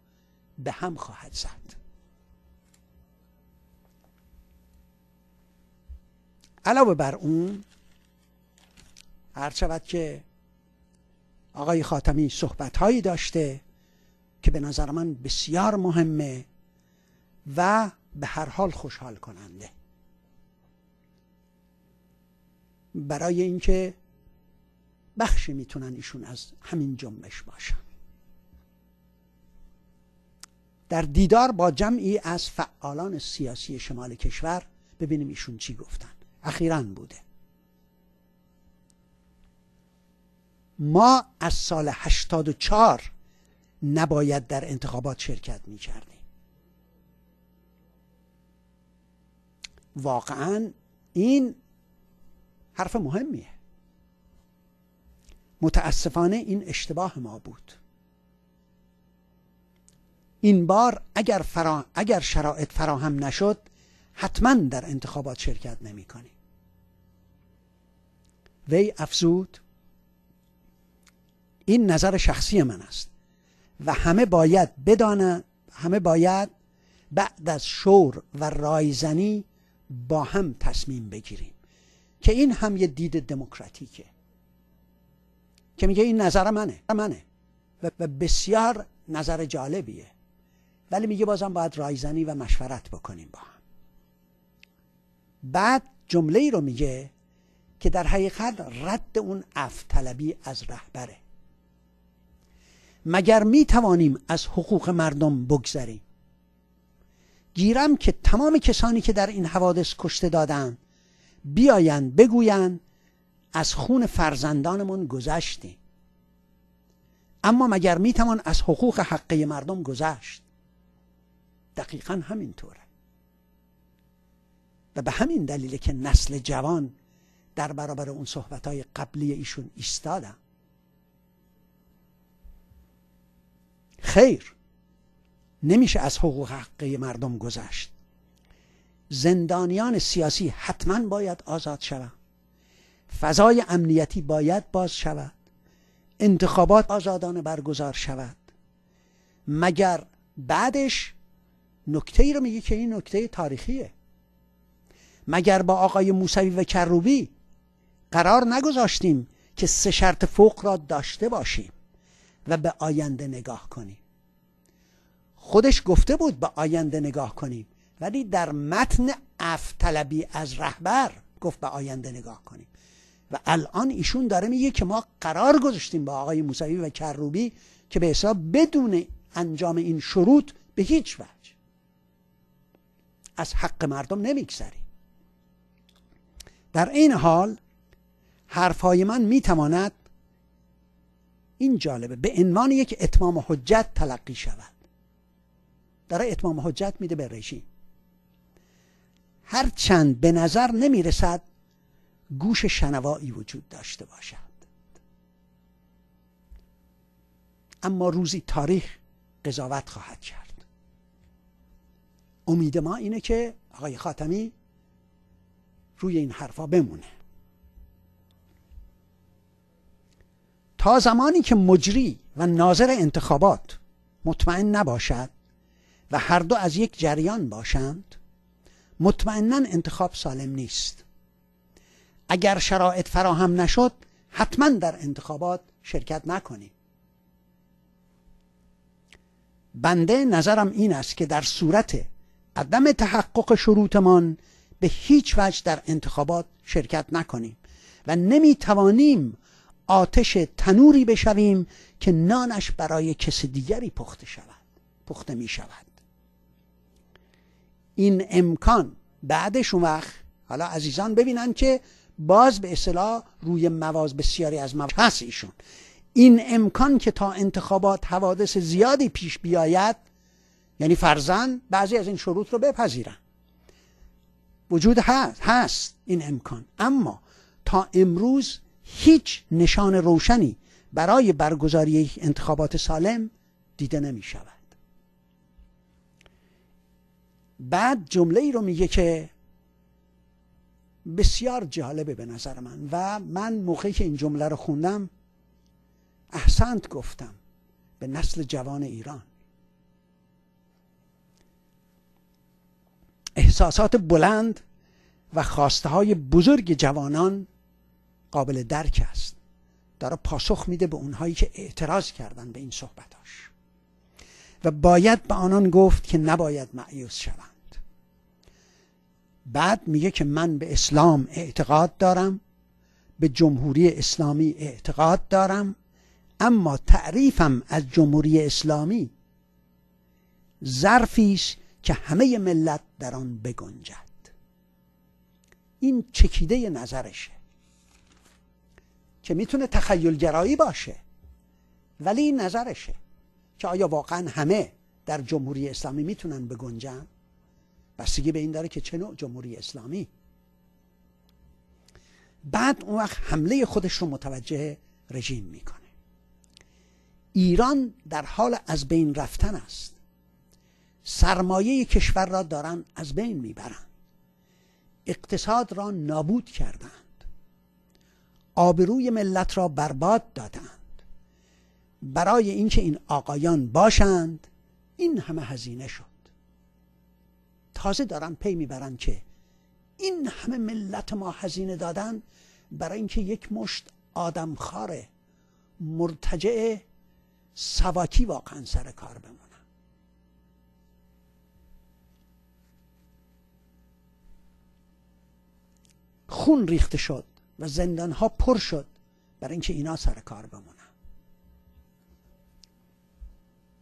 Speaker 1: به هم خواهد زد علاوه بر اون هر شود که آقای خاتمی صحبت هایی داشته که به نظر من بسیار مهمه و به هر حال خوشحال کننده برای اینکه بخشی میتونن ایشون از همین جنبش باشن در دیدار با جمعی از فعالان سیاسی شمال کشور ببینیم ایشون چی گفتن اخیرا بوده ما از سال 84 نباید در انتخابات شرکت می کردیم واقعا این حرف مهمیه متاسفانه این اشتباه ما بود این بار اگر, اگر شرایط فراهم نشد حتما در انتخابات شرکت نمی کنی. وی افزود این نظر شخصی من است و همه باید بدانه همه باید بعد از شور و رایزنی با هم تصمیم بگیریم که این هم یه دید دموکراتیکه که میگه این نظر منه منه و بسیار نظر جالبیه ولی میگه بازم باید رایزنی و مشورت بکنیم با هم بعد جمله ای رو میگه که در حقیقت رد اون افتلبی از رهبره مگر می توانیم از حقوق مردم بگذریم گیرم که تمام کسانی که در این حوادث کشته دادن بیایند بگویند از خون فرزندانمون گذشتیم اما مگر میتوان از حقوق حقه مردم گذشت دقیقا همینطوره و به همین دلیل که نسل جوان در برابر اون های قبلی ایشون ایستادم خیر نمیشه از حقوق حقه مردم گذشت زندانیان سیاسی حتما باید آزاد شوند فضای امنیتی باید باز شود انتخابات آزادانه برگزار شود مگر بعدش نکته ای رو میگه که این نکته تاریخیه مگر با آقای موسوی و کروبی قرار نگذاشتیم که سه شرط فوق را داشته باشیم و به آینده نگاه کنیم خودش گفته بود به آینده نگاه کنیم ولی در متن افتلبی از رهبر گفت به آینده نگاه کنیم و الان ایشون داره میگه که ما قرار گذاشتیم با آقای موسوی و کروبی که به حساب بدون انجام این شروط به هیچ وجه از حق مردم نمیگذری در این حال حرفهای من میتواند این جالبه به عنوان یک اتمام حجت تلقی شود داره اتمام حجت میده به رژیم هرچند به نظر نمیرسد گوش شنوایی وجود داشته باشد اما روزی تاریخ قضاوت خواهد کرد امید ما اینه که آقای خاتمی روی این حرفا بمونه تا زمانی که مجری و ناظر انتخابات مطمئن نباشد و هر دو از یک جریان باشند مطمئنا انتخاب سالم نیست اگر شرایط فراهم نشد حتما در انتخابات شرکت نکنیم بنده نظرم این است که در صورت عدم تحقق شروطمان به هیچ وجه در انتخابات شرکت نکنیم و نمی توانیم آتش تنوری بشویم که نانش برای کس دیگری پخته شود پخته می شود این امکان بعدش اون وقت حالا عزیزان ببینن که باز به اصطلاح روی مواز بسیاری از مواز هست ایشون این امکان که تا انتخابات حوادث زیادی پیش بیاید یعنی فرزن بعضی از این شروط رو بپذیرن وجود هست, هست این امکان اما تا امروز هیچ نشان روشنی برای برگزاری انتخابات سالم دیده نمی شود بعد جمله ای رو میگه که بسیار جالبه به نظر من و من موقعی که این جمله رو خوندم احسنت گفتم به نسل جوان ایران احساسات بلند و خواسته های بزرگ جوانان قابل درک است داره پاسخ میده به اونهایی که اعتراض کردن به این صحبتاش و باید به آنان گفت که نباید معیوس شوند بعد میگه که من به اسلام اعتقاد دارم به جمهوری اسلامی اعتقاد دارم اما تعریفم از جمهوری اسلامی ظرفی است که همه ملت در آن بگنجد این چکیده نظرشه که میتونه تخیلگرایی باشه ولی این نظرشه که آیا واقعا همه در جمهوری اسلامی میتونن بگنجن بستگی به این داره که چه نوع جمهوری اسلامی بعد اون وقت حمله خودش رو متوجه رژیم میکنه ایران در حال از بین رفتن است سرمایه کشور را دارن از بین میبرند اقتصاد را نابود کردند آبروی ملت را برباد دادند برای اینکه این آقایان باشند این همه هزینه شد تازه دارن پی میبرن که این همه ملت ما هزینه دادن برای اینکه یک مشت آدمخوار مرتجع سواکی واقعا سر کار بمونن خون ریخته شد و زندان ها پر شد برای اینکه اینا سر کار بمونن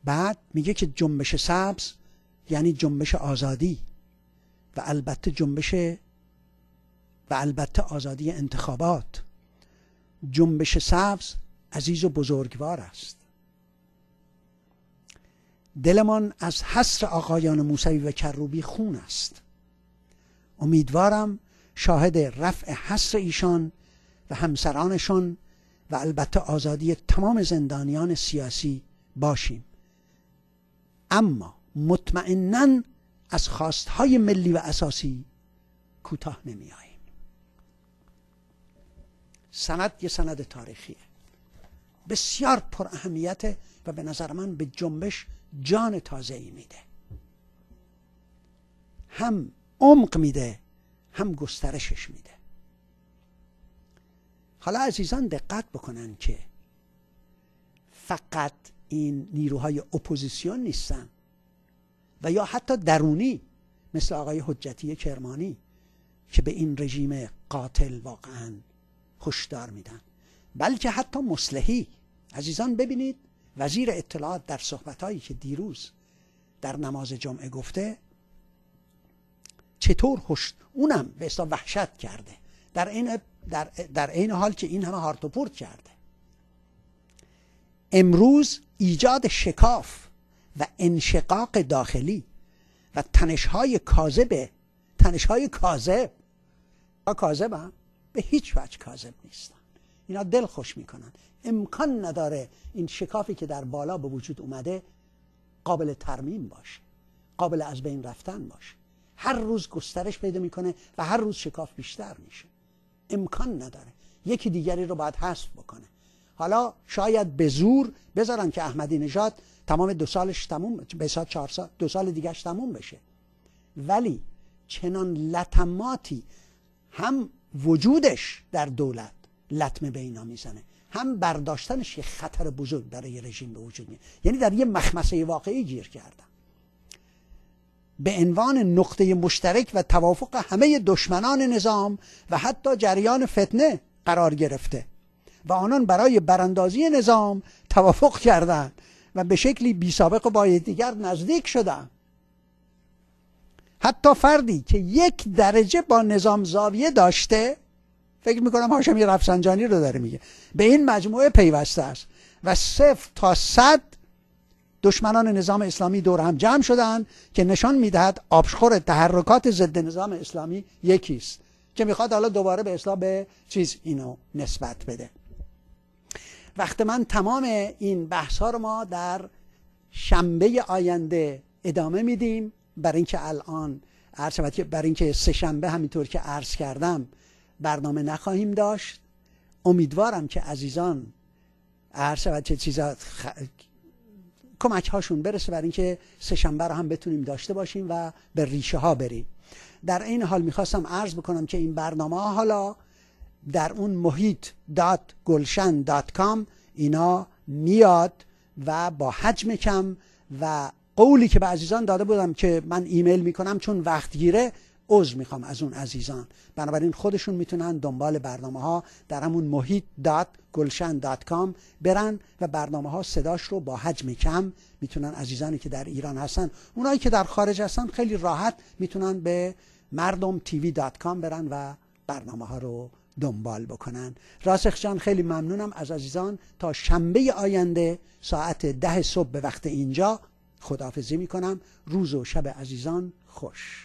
Speaker 1: بعد میگه که جنبش سبز یعنی جنبش آزادی و البته جنبش و البته آزادی انتخابات جنبش سبز عزیز و بزرگوار است دلمان از حسر آقایان موسوی و کروبی خون است امیدوارم شاهد رفع حسر ایشان و همسرانشان و البته آزادی تمام زندانیان سیاسی باشیم اما مطمئنا از خواستهای ملی و اساسی کوتاه آییم سند یه سند تاریخیه بسیار پر اهمیته و به نظر من به جنبش جان تازه ای میده هم عمق میده هم گسترشش میده حالا عزیزان دقت بکنن که فقط این نیروهای اپوزیسیون نیستن و یا حتی درونی مثل آقای حجتی کرمانی که به این رژیم قاتل واقعا خوشدار میدن بلکه حتی مسلحی عزیزان ببینید وزیر اطلاعات در صحبتهایی که دیروز در نماز جمعه گفته چطور هشت اونم به اصلا وحشت کرده در این در, در این حال که این همه هارتوپورت کرده امروز ایجاد شکاف و انشقاق داخلی و تنشهای کاذبه تنشهای کاذب ها هم به هیچ وجه کاذب نیستن اینا دل خوش میکنن امکان نداره این شکافی که در بالا به وجود اومده قابل ترمیم باشه قابل از بین رفتن باشه هر روز گسترش پیدا میکنه و هر روز شکاف بیشتر میشه امکان نداره یکی دیگری رو باید حذف بکنه حالا شاید به زور بذارن که احمدی نژاد تمام دو سالش تموم به چهار سال دو سال دیگهش تموم بشه ولی چنان لطماتی هم وجودش در دولت لطمه به اینا میزنه هم برداشتنش یه خطر بزرگ برای رژیم به وجود میه یعنی در یه مخمسه واقعی گیر کردن به عنوان نقطه مشترک و توافق همه دشمنان نظام و حتی جریان فتنه قرار گرفته و آنان برای براندازی نظام توافق کردند و به شکلی بی و با دیگر نزدیک شدن حتی فردی که یک درجه با نظام زاویه داشته فکر میکنم هاشمی رفسنجانی رو داره میگه به این مجموعه پیوسته است و صفر تا صد دشمنان نظام اسلامی دور هم جمع شدند که نشان میدهد آبشخور تحرکات ضد نظام اسلامی یکی است که میخواد حالا دوباره به اسلام به چیز اینو نسبت بده وقت من تمام این بحث ها رو ما در شنبه آینده ادامه میدیم برای اینکه الان عرض که برای اینکه سه شنبه همینطور که عرض کردم برنامه نخواهیم داشت امیدوارم که عزیزان عرض شود کمک هاشون برسه برای اینکه سه شنبه رو هم بتونیم داشته باشیم و به ریشه ها بریم در این حال میخواستم عرض بکنم که این برنامه ها حالا در اون محیط دات گلشن دات کام اینا میاد و با حجم کم و قولی که به عزیزان داده بودم که من ایمیل میکنم چون وقت گیره میخوام از اون عزیزان بنابراین خودشون میتونن دنبال برنامه ها در همون محیط دات گلشن دات کام برن و برنامه ها صداش رو با حجم کم میتونن عزیزانی که در ایران هستن اونایی که در خارج هستن خیلی راحت میتونن به مردم تیوی برن و برنامه ها رو دنبال بکنن راسخ جان خیلی ممنونم از عزیزان تا شنبه آینده ساعت ده صبح به وقت اینجا خداحافظی میکنم روز و شب عزیزان خوش